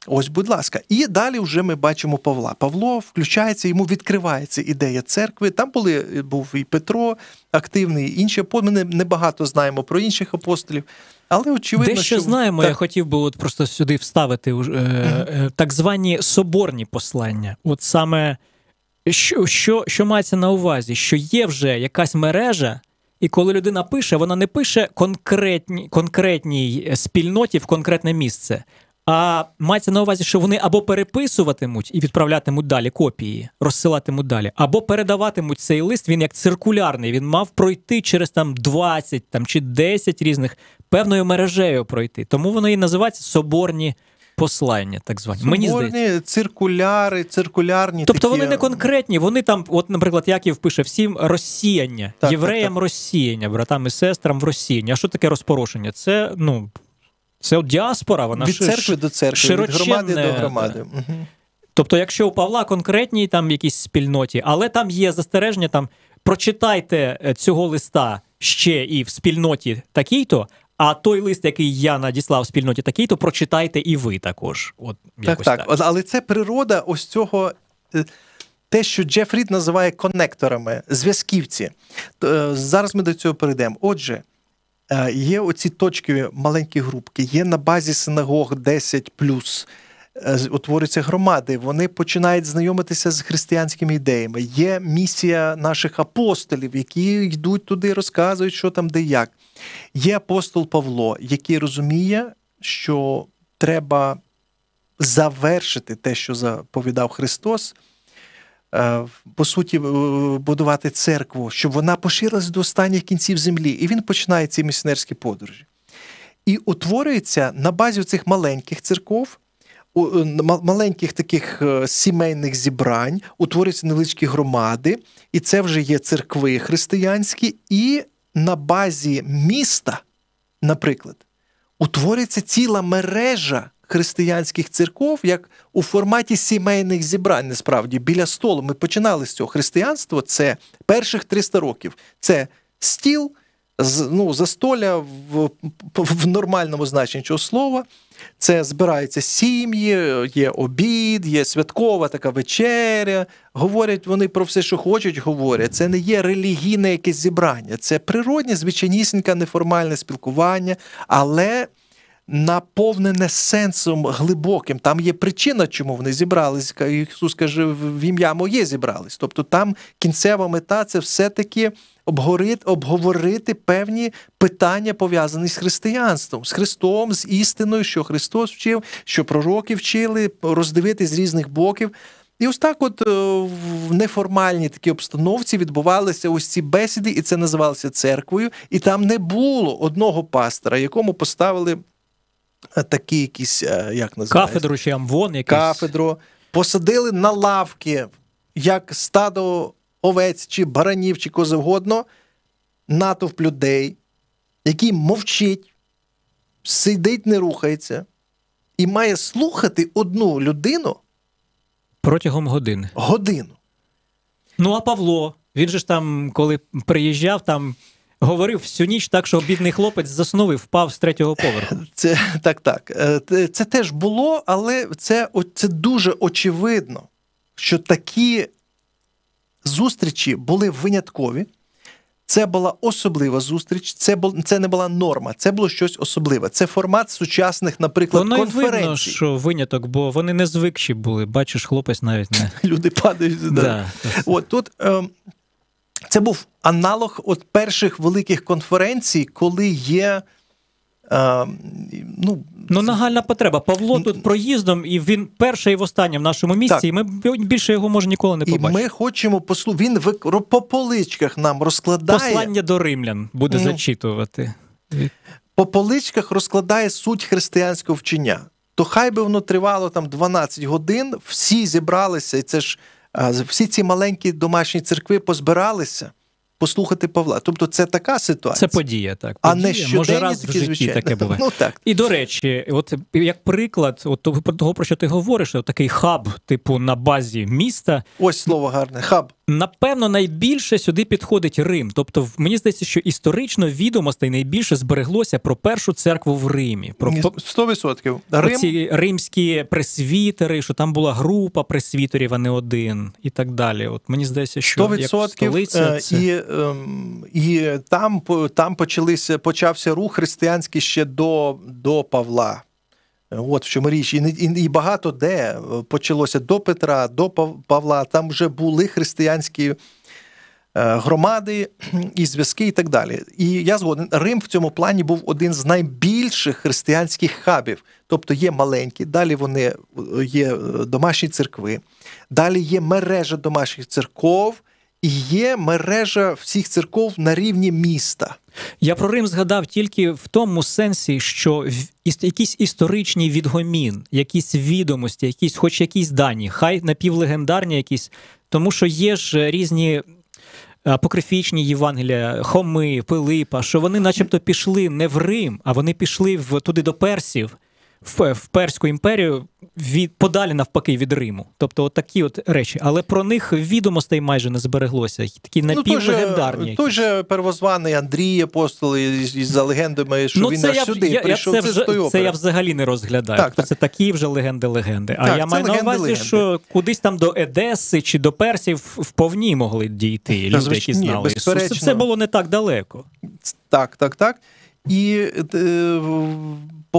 Ось, будь ласка, і далі вже ми бачимо Павла. Павло включається, йому відкривається ідея церкви. Там були е, був і Петро активний, і інші Ми не, багато знаємо про інших апостолів. Але очевидно, Дещо що знаємо, так. я хотів би от просто сюди вставити mm-hmm. так звані соборні послання. От саме що, що, що мається на увазі, що є вже якась мережа. І коли людина пише, вона не пише конкретні, конкретній спільноті в конкретне місце. А мається на увазі, що вони або переписуватимуть і відправлятимуть далі копії, розсилатимуть далі, або передаватимуть цей лист. Він як циркулярний. Він мав пройти через там 20 там чи 10 різних певною мережею пройти. Тому вони і називається соборні. Послання, так звані Суморні, мені здається. циркуляри, циркулярні, тобто такі... вони не е, конкретні. Вони там, от, наприклад, Яків пише всім розсіяння, так, євреям так, так. розсіяння, братам і сестрам в розсіяння. А що таке розпорошення? Це ну це от діаспора, вона від церкви до церкви, широченне... від громади до е, громади. Е. Тобто, якщо у Павла конкретній там якійсь спільноті, але там є застереження, там прочитайте е, цього листа ще і в спільноті такій-то. А той лист, який я надіслав спільноті такій, то прочитайте і ви також. От так, так. так. Але це природа ось цього. Те, що Джеф Рід називає коннекторами зв'язківці. Зараз ми до цього перейдемо. Отже. Е, є оці точки, маленькі групки, є на базі синагог 10 плюс е, утворюються громади, вони починають знайомитися з християнськими ідеями. Є місія наших апостолів, які йдуть туди, розказують, що там, де як. Є апостол Павло, який розуміє, що треба завершити те, що заповідав Христос. Е, по суті, будувати церкву, щоб вона поширилась до останніх кінців землі. І він починає ці місіонерські подорожі. І утворюється на базі цих маленьких церков, е, маленьких таких е, сімейних зібрань, утворюються невеличкі громади, і це вже є церкви християнські, і на базі міста, наприклад, утворюється ціла мережа християнських церков як у форматі сімейних зібрань, насправді біля столу. Ми починали з цього християнство. Це перших 300 років. Це стіл, ну, застолля в, в нормальному значенні цього слова. Це збираються сім'ї, є обід, є святкова така вечеря. Говорять вони про все, що хочуть, говорять. Це не є релігійне якесь зібрання, це природне, звичайнісіньке, неформальне спілкування, але наповнене сенсом глибоким. Там є причина, чому вони зібралися. Ісус каже, в ім'я моє зібрались. Тобто там кінцева мета це все-таки обговорити, обговорити певні питання, пов'язані з християнством, з Христом, з істиною, що Христос вчив, що пророки вчили, роздивити з різних боків. І ось так, от е, в неформальній такій обстановці відбувалися ось ці бесіди, і це називалося церквою. І там не було одного пастора, якому поставили Е, такі якісь, е, як називається? Кафедру чи амвон якийсь? Кафедру. Посадили на лавки, як стадо овець, чи баранів, чи кози натовп людей, який мовчить, сидить, не рухається, і має слухати одну людину протягом години. Годину. Ну, а Павло, він же ж там, коли приїжджав, там говорив всю ніч так, що бідний хлопець заснув і впав з третього поверху. Це так, так. Е, це теж було, але це, це дуже очевидно, що такі зустрічі були виняткові. Це була особлива зустріч, це бу... це не була норма, це було щось особливе. Це формат сучасних, наприклад, Воно конференцій. видно, що виняток, бо вони не звикші були. Бачиш, хлопець навіть не [LAUGHS] люди падають. Да. да. От тут е, це був аналог от перших великих конференцій, коли є. А, е, ну, ну, нагальна потреба. Павло тут проїздом, і він перший і в останнє в нашому місці. Так. І ми більше його може ніколи не побачимо. І Ми хочемо послу. Він в... по поличках нам розкладає послання до римлян буде ну. зачитувати. По поличках розкладає суть християнського вчення. То хай би воно тривало там 12 годин, всі зібралися, і це ж всі ці маленькі домашні церкви позбиралися послухати Павла. Тобто це така ситуація. Це подія, так. Подія. А не щоденні Може, раз такі в житті звичайні. таке ну, буває. Ну, так. І до речі, от як приклад, от того, про що ти говориш, от такий хаб, типу, на базі міста. Ось слово гарне, хаб. Напевно, найбільше сюди підходить Рим. Тобто, мені здається, що історично відомостей найбільше збереглося про першу церкву в Римі. Про 100%. Рим... ці римські пресвітери, що там була група пресвітерів, а не один, і так далі. От мені здається, що 100%. Як столиця, е, це... і ем, і там там почалися почався рух християнський ще до, до Павла. Е, от в чому річ, і і, багато де е, почалося до Петра, до Павла. Там вже були християнські е, громади і зв'язки, і так далі. І я згоден, Рим в цьому плані був один з найбільших християнських хабів. Тобто є маленькі, далі вони є домашні церкви, далі є мережа домашніх церков, є мережа всіх церков на рівні міста. Я про Рим згадав тільки в тому сенсі, що якийсь історичний відгомін, якісь відомості, якісь, хоч якісь дані, хай напівлегендарні якісь, тому що є ж е, різні. Апокрифічні Євангелія, Хоми, Пилипа, що вони, начебто, пішли не в Рим, а вони пішли в туди до персів в Перську імперію від подалі навпаки від Риму. Тобто, от такі от речі. Але про них відомостей майже не збереглося. Такі ну, напівлегендарні. Ну, той же первозваний Андрій Апостол із, із за легендами, що ну, він це я, сюди я, прийшов. Я це, це, вже, це я взагалі не розглядаю. Так, тобто так. Це такі вже легенди-легенди. А так, я маю на увазі, легенди. що кудись там до Едеси чи до Персів вповні могли дійти люди, Звичайно, які знали. Ісуса. Це було не так далеко. Так, так, так. І е,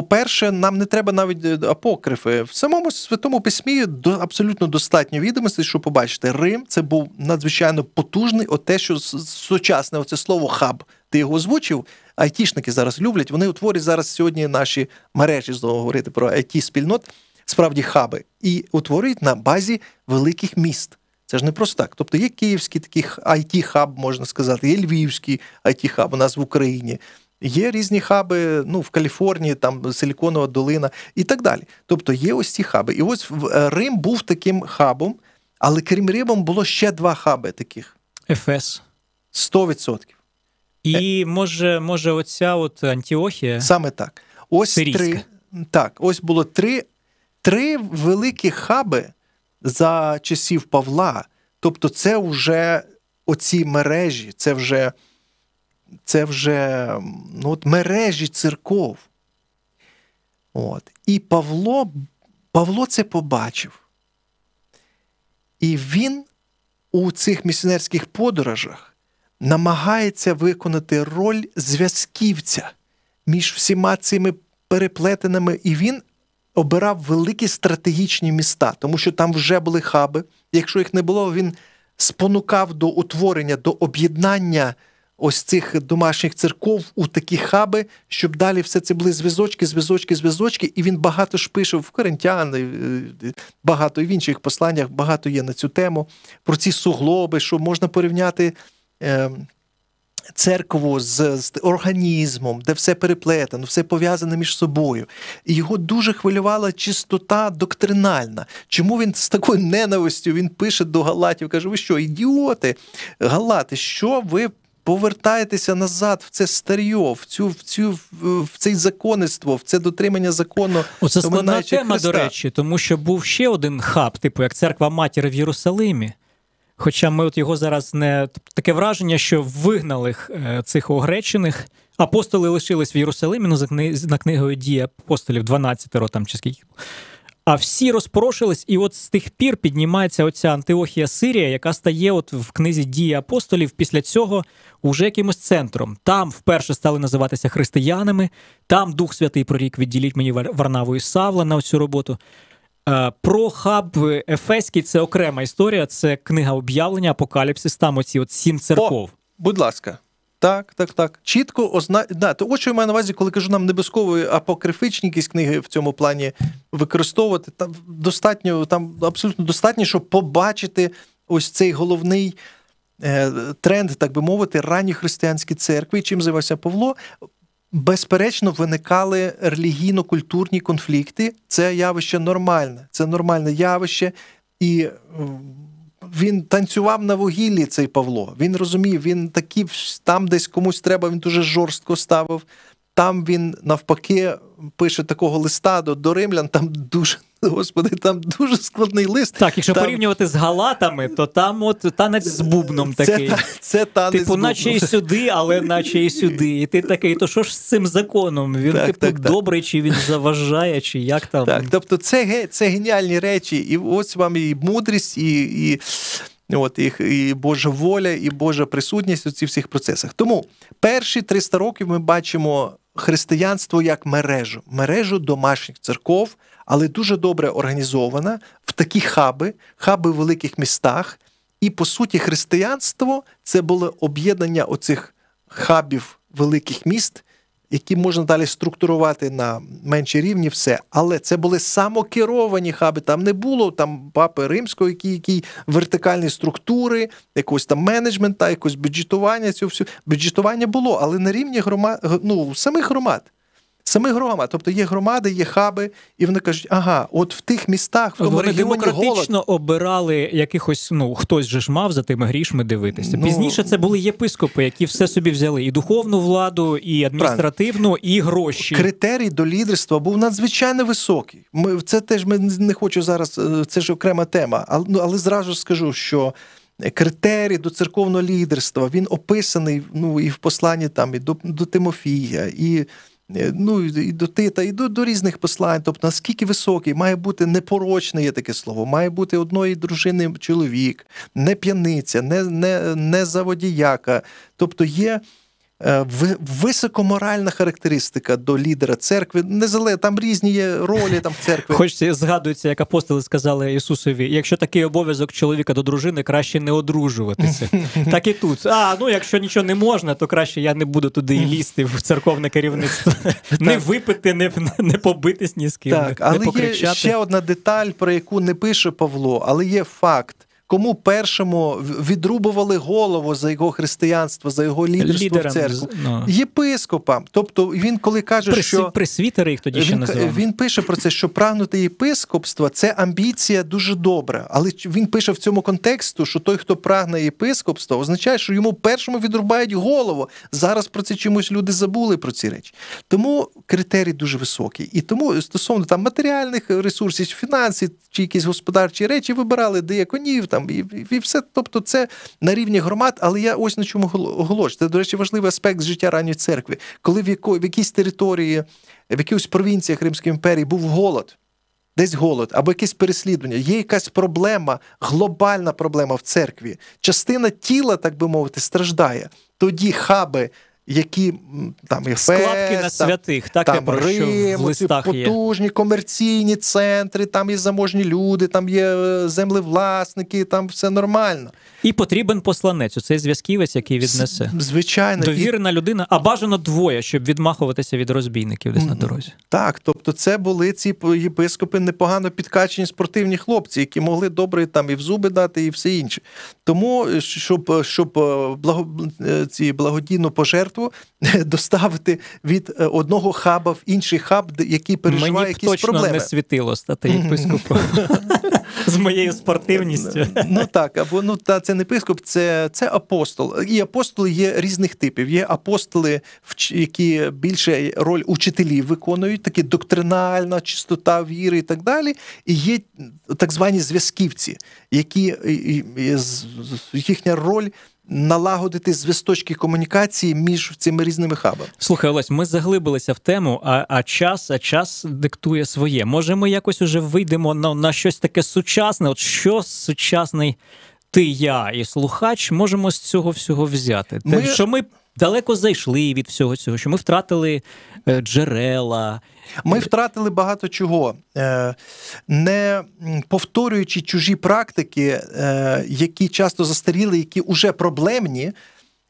по-перше, нам не треба навіть е, апокрифи. В самому святому письмі до абсолютно достатньо відомостей, щоб побачити, Рим це був надзвичайно потужний. От те, що сучасне оце слово хаб. Ти його озвучив. Айтішники зараз люблять. Вони утворюють зараз сьогодні наші мережі знову говорити про it спільнот, справді хаби, і утворюють на базі великих міст. Це ж не просто так. Тобто є київський такий it хаб можна сказати, є львівський it хаб у нас в Україні. Є різні хаби ну, в Каліфорнії, там Силіконова долина і так далі. Тобто є ось ці хаби. І ось е, Рим був таким хабом, але крім Римом було ще два хаби таких. Ефес. 100%. І е. може, може, оця от Антіохія. Саме так. Ось Сирійська. три. Так, ось було три три великі хаби за часів Павла. Тобто, це вже оці мережі, це вже це вже ну, от мережі церков. От. І Павло, Павло це побачив. І він у цих місіонерських подорожах намагається виконати роль зв'язківця між всіма цими переплетеними, і він обирав великі стратегічні міста, тому що там вже були хаби. Якщо їх не було, він спонукав до утворення, до об'єднання ось цих домашніх церков у такі хаби, щоб далі все це були зв'язочки, зв'язочки, зв'язочки. І він багато ж пише в Коринтян, е, е, багато і в інших посланнях багато є на цю тему. Про ці суглоби, що можна порівняти. Е, церкву з, з організмом, де все переплетено, все пов'язане між собою. І його дуже хвилювала чистота доктринальна. Чому він з такою ненавистю він пише до Галатів, каже: ви що, ідіоти? Галати, що ви повертаєтеся назад в це старьо, в цю, в цю в це законництво, в це дотримання закону. Оце складна тема, Христа. до речі, тому що був ще один хаб, типу як церква матір в Єрусалимі. Хоча ми от його зараз не таке враження, що вигнали е, цих огречених апостоли лишились в Єрусалимі ну, за книгою дії апостолів 12 там чи скільки. А всі розпорошились, і от з тих пір піднімається оця Антиохія Сирія, яка стає от в книзі дії апостолів після цього уже якимось центром. Там вперше стали називатися християнами. Там Дух Святий прорік відділіть мені Варнаву і Савла на цю роботу. Е, про хаб Ефеський це окрема історія. Це книга об'явлення, апокаліпсис. Там оці от сім церков. О, будь ласка. Так, так, так. Чітко озна... Да, то ось що я маю на увазі, коли кажу нам не обов'язково якісь книги в цьому плані використовувати. Там достатньо, там абсолютно достатньо, щоб побачити ось цей головний е, тренд, так би мовити, ранні християнські церкви. Чим займався Павло? Безперечно, виникали релігійно-культурні конфлікти. Це явище нормальне, це нормальне явище і він танцював на вугіллі цей Павло. Він розумів, він такий, там десь комусь треба, він дуже жорстко ставив. Там він навпаки пише такого листа до, до римлян, там дуже. Господи, там дуже складний лист. Так, якщо там... порівнювати з галатами, то там от танець з бубном такий. Це, та, це танець Типу, з бубном. наче і сюди, але наче і сюди. І ти такий, то що ж з цим законом? Він так, типу так, добрий, чи він заважає, чи як там. Так, тобто, це це геніальні речі. І ось вам і мудрість, і і, от, і, і Божа воля, і Божа присутність у цих всіх процесах. Тому перші 300 років ми бачимо християнство як мережу, мережу домашніх церков, але дуже добре організована в такі хаби, хаби в великих містах. І по суті, християнство це було об'єднання оцих хабів великих міст, які можна далі структурувати на менші рівні, все. Але це були самокеровані хаби. Там не було там папи римського, які, які вертикальні структури, якогось там менеджмента, якось бюджетування. Цього всього бюджетування було, але на рівні громад ну, самих громад саме грома. Тобто є громади, є хаби, і вони кажуть, ага, от в тих містах в тому вони регіоні демократично голод... обирали якихось. Ну хтось же ж мав за тими грішми дивитися. Ну... Пізніше це були єпископи, які все собі взяли і духовну владу, і адміністративну, і гроші. Критерій до лідерства був надзвичайно високий. Ми це теж ми не хочу зараз. Е, це ж окрема тема, але ну але зразу скажу, що. Критерій до церковного лідерства він описаний ну і в посланні там і до до Тимофія, і Е, ну і до Тита, і до, до різних послань. Тобто, наскільки високий, має бути непорочне, є таке слово, має бути одної дружини чоловік, не п'яниця, не не, не заводіяка. Тобто є Е, високоморальна характеристика до лідера церкви. Незалежно, там різні є ролі там в церкві. [LAUGHS] Хоч згадується, як апостоли сказали Ісусові: якщо такий обов'язок чоловіка до дружини, краще не одружуватися. [LAUGHS] Так і тут. А ну якщо нічого не можна, то краще я не буду туди лізти в церковне керівництво. [LAUGHS] Не випити, не не побитись ні з ким. Так, але є ще одна деталь, про яку не пише Павло, але є факт кому першому відрубували голову за його християнство, за його лідерство Лідерам, в церкві. Ну. Єпископам. Тобто він, коли каже, Прис, що присвітери їх тоді ще він, називали. він пише про це, що прагнути єпископства це амбіція дуже добра. Але він пише в цьому контексту, що той, хто прагне єпископства, означає, що йому першому відрубають голову. Зараз про це чомусь люди забули про ці речі. Тому критерій дуже високий. І тому стосовно там матеріальних ресурсів, фінансів чи якісь господарчі речі, вибирали деяконів там і і все. Тобто, це на рівні громад, але я ось на чому оголошую. Це, до речі, важливий аспект життя ранньої церкви, коли в, яко, в якійсь території, в якихось провінціях Римської імперії був голод. Десь голод або якесь переслідування, є якась проблема, глобальна проблема в церкві. Частина тіла, так би мовити, страждає. Тоді хаби які там і складки на святих, так там, я про Рим, в листах потужні є. комерційні центри, там є заможні люди, там є е, землевласники, там все нормально. І потрібен посланець. у цей зв'язківець, який віднесе. Звичайно. Довірена і... людина, а бажано двоє, щоб відмахуватися від розбійників десь на дорозі. Так, тобто, це були ці єпископи непогано підкачені спортивні хлопці, які могли добре там і в зуби дати, і все інше. Тому, е, щоб е, щоб е, благо... ці благодійну пожертву [LAUGHS] доставити від одного хаба в інший хаб, який переживає Мені б якісь точно проблеми. не світило стати єпископом. [LAUGHS] з моєю спортивністю. Ну так, або ну та це не пископ, це це апостол. І апостоли є різних типів. Є апостоли, які більше роль учителів виконують, такі доктринальна чистота віри і так далі. І є так звані зв'язківці, які їхня роль налагодити звісточки комунікації між цими різними хабами. Слухай, Олесь, ми заглибилися в тему, а а час, а час диктує своє. Може, ми якось уже вийдемо на, на щось таке сучасне, от що сучасний. Ти, я і слухач можемо з цього всього взяти. Те, ми... що ми далеко зайшли від всього цього, що ми втратили е, джерела ми втратили багато чого, е, не повторюючи чужі практики, е, які часто застаріли, які вже проблемні,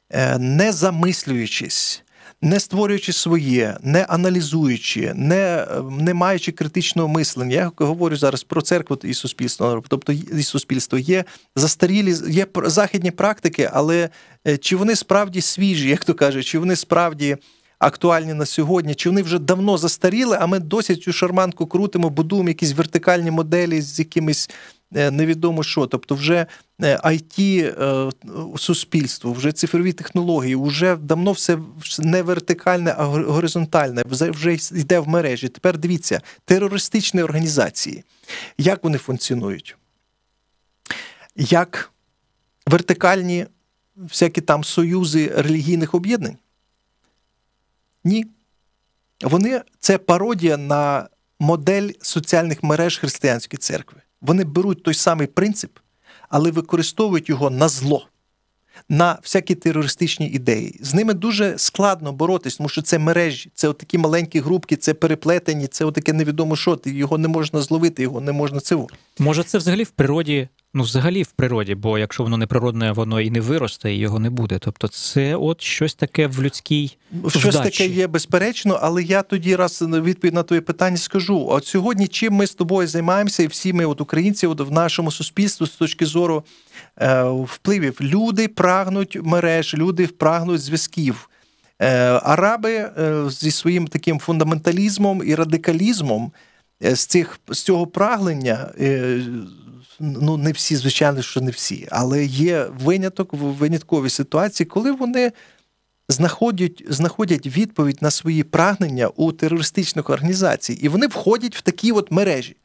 е, не замислюючись. Не створюючи своє, не аналізуючи, не не маючи критичного мислення, я говорю зараз про церкву і суспільство. Тобто і суспільство є застарілі, є західні практики, але чи вони справді свіжі, як то кажуть, чи вони справді актуальні на сьогодні, чи вони вже давно застаріли, а ми досі цю шарманку крутимо, будуємо якісь вертикальні моделі з якимись е, невідомо що. Тобто, вже it е, е, суспільство, вже цифрові технології, вже давно все не вертикальне, а горизонтальне. вже йде в мережі. Тепер дивіться, терористичні організації, як вони функціонують? Як вертикальні всякі там союзи релігійних об'єднань? Ні. Вони це пародія на модель соціальних мереж християнської церкви. Вони беруть той самий принцип, але використовують його на зло, на всякі терористичні ідеї. З ними дуже складно боротись, тому що це мережі, це отакі маленькі групки, це переплетені, це отаке невідомо що. Його не можна зловити, його не можна цього. Може, це взагалі в природі ну, взагалі в природі, бо якщо воно не природне, воно і не виросте, і його не буде. Тобто, це от щось таке в людській ну, щось вдачі. таке є безперечно, але я тоді раз відповідь на твоє питання скажу: от сьогодні, чим ми з тобою займаємося, і всі ми, от українці, от в нашому суспільстві з точки зору е, впливів, люди прагнуть мереж, люди прагнуть зв'язків. Е, араби е, зі своїм таким фундаменталізмом і радикалізмом е, з цих з цього прагнення ну не всі, звичайно, що не всі, але є виняток в винятковій ситуації, коли вони знаходять знаходять відповідь на свої прагнення у терористичних організацій, і вони входять в такі от мережі.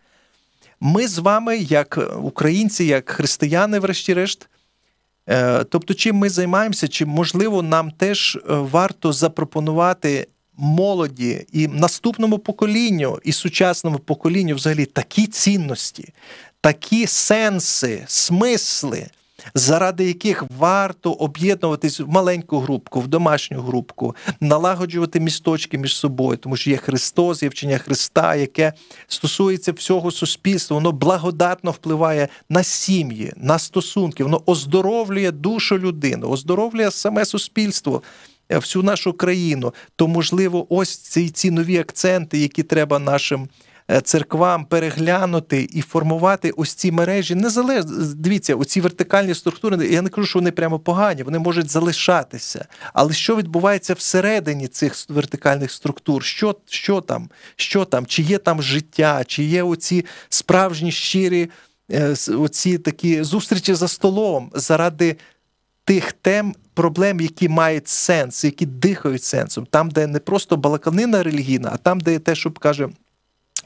Ми з вами, як українці, як християни, врешті-решт. Е, тобто, чим ми займаємося, чи можливо нам теж е, варто запропонувати молоді і наступному поколінню, і сучасному поколінню взагалі такі цінності, такі сенси, смисли, заради яких варто об'єднуватись в маленьку групку, в домашню групку, налагоджувати місточки між собою, тому що є Христос, є вчення Христа, яке стосується всього суспільства, воно благодатно впливає на сім'ї, на стосунки, воно оздоровлює душу людини, оздоровлює саме суспільство. Е, всю нашу країну, то можливо, ось ці ці нові акценти, які треба нашим Е, церквам переглянути і формувати ось ці мережі незалежно. Дивіться, оці вертикальні структури. Я не кажу, що вони прямо погані, вони можуть залишатися. Але що відбувається всередині цих вертикальних структур? Що що там? Що там? Чи є там життя, чи є оці справжні щирі е, оці такі зустрічі за столом заради тих тем? Проблем, які мають сенс, які дихають сенсом, там, де не просто балаканина релігійна, а там, де те, що каже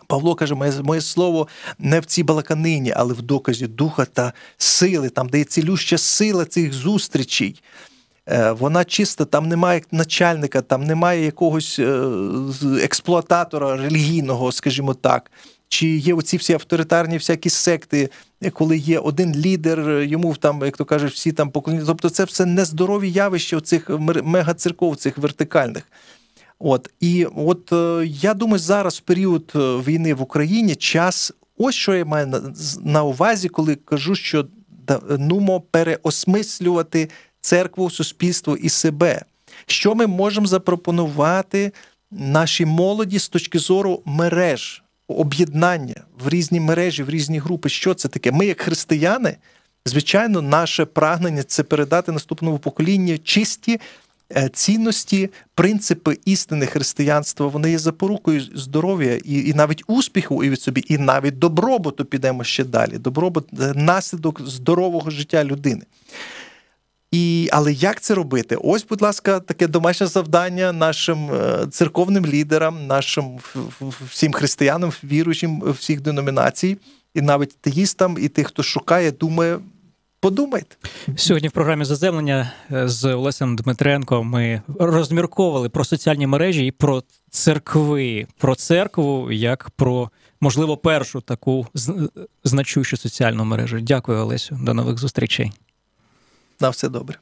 Павло каже, моє моє слово не в цій балаканині, але в доказі духа та сили, там, де є цілюща сила цих зустрічей. Е, вона чиста, там немає начальника, там немає якогось е, експлуататора релігійного, скажімо так. Чи є оці всі авторитарні всякі секти, е, коли є один лідер, йому там, як то кажуть, всі там поклоні. Тобто, це все нездорові явища цих мегацерков, цих вертикальних. От і от е, я думаю, зараз в період е, війни в Україні час. Ось що я маю на увазі, коли кажу, що нумо переосмислювати церкву, суспільство і себе. Що ми можемо запропонувати нашій молоді з точки зору мереж, об'єднання в різні мережі, в різні групи? Що це таке? Ми, як християни, звичайно, наше прагнення це передати наступному поколінню чисті. Е, цінності, принципи істини християнства вони є запорукою здоров'я і і навіть успіху і від собі, і навіть добробуту підемо ще далі. Добробут е, наслідок здорового життя людини. І, Але як це робити? Ось, будь ласка, таке домашнє завдання нашим е, церковним лідерам, нашим всім християнам, віруючим всіх деномінацій, і навіть теїстам, і тих, хто шукає, думає, Подумайте сьогодні в програмі заземлення з Олесем Дмитренко. Ми розмірковували про соціальні мережі і про церкви, про церкву як про можливо першу таку значущу соціальну мережу. Дякую, Олесю. До нових зустрічей. На все добре.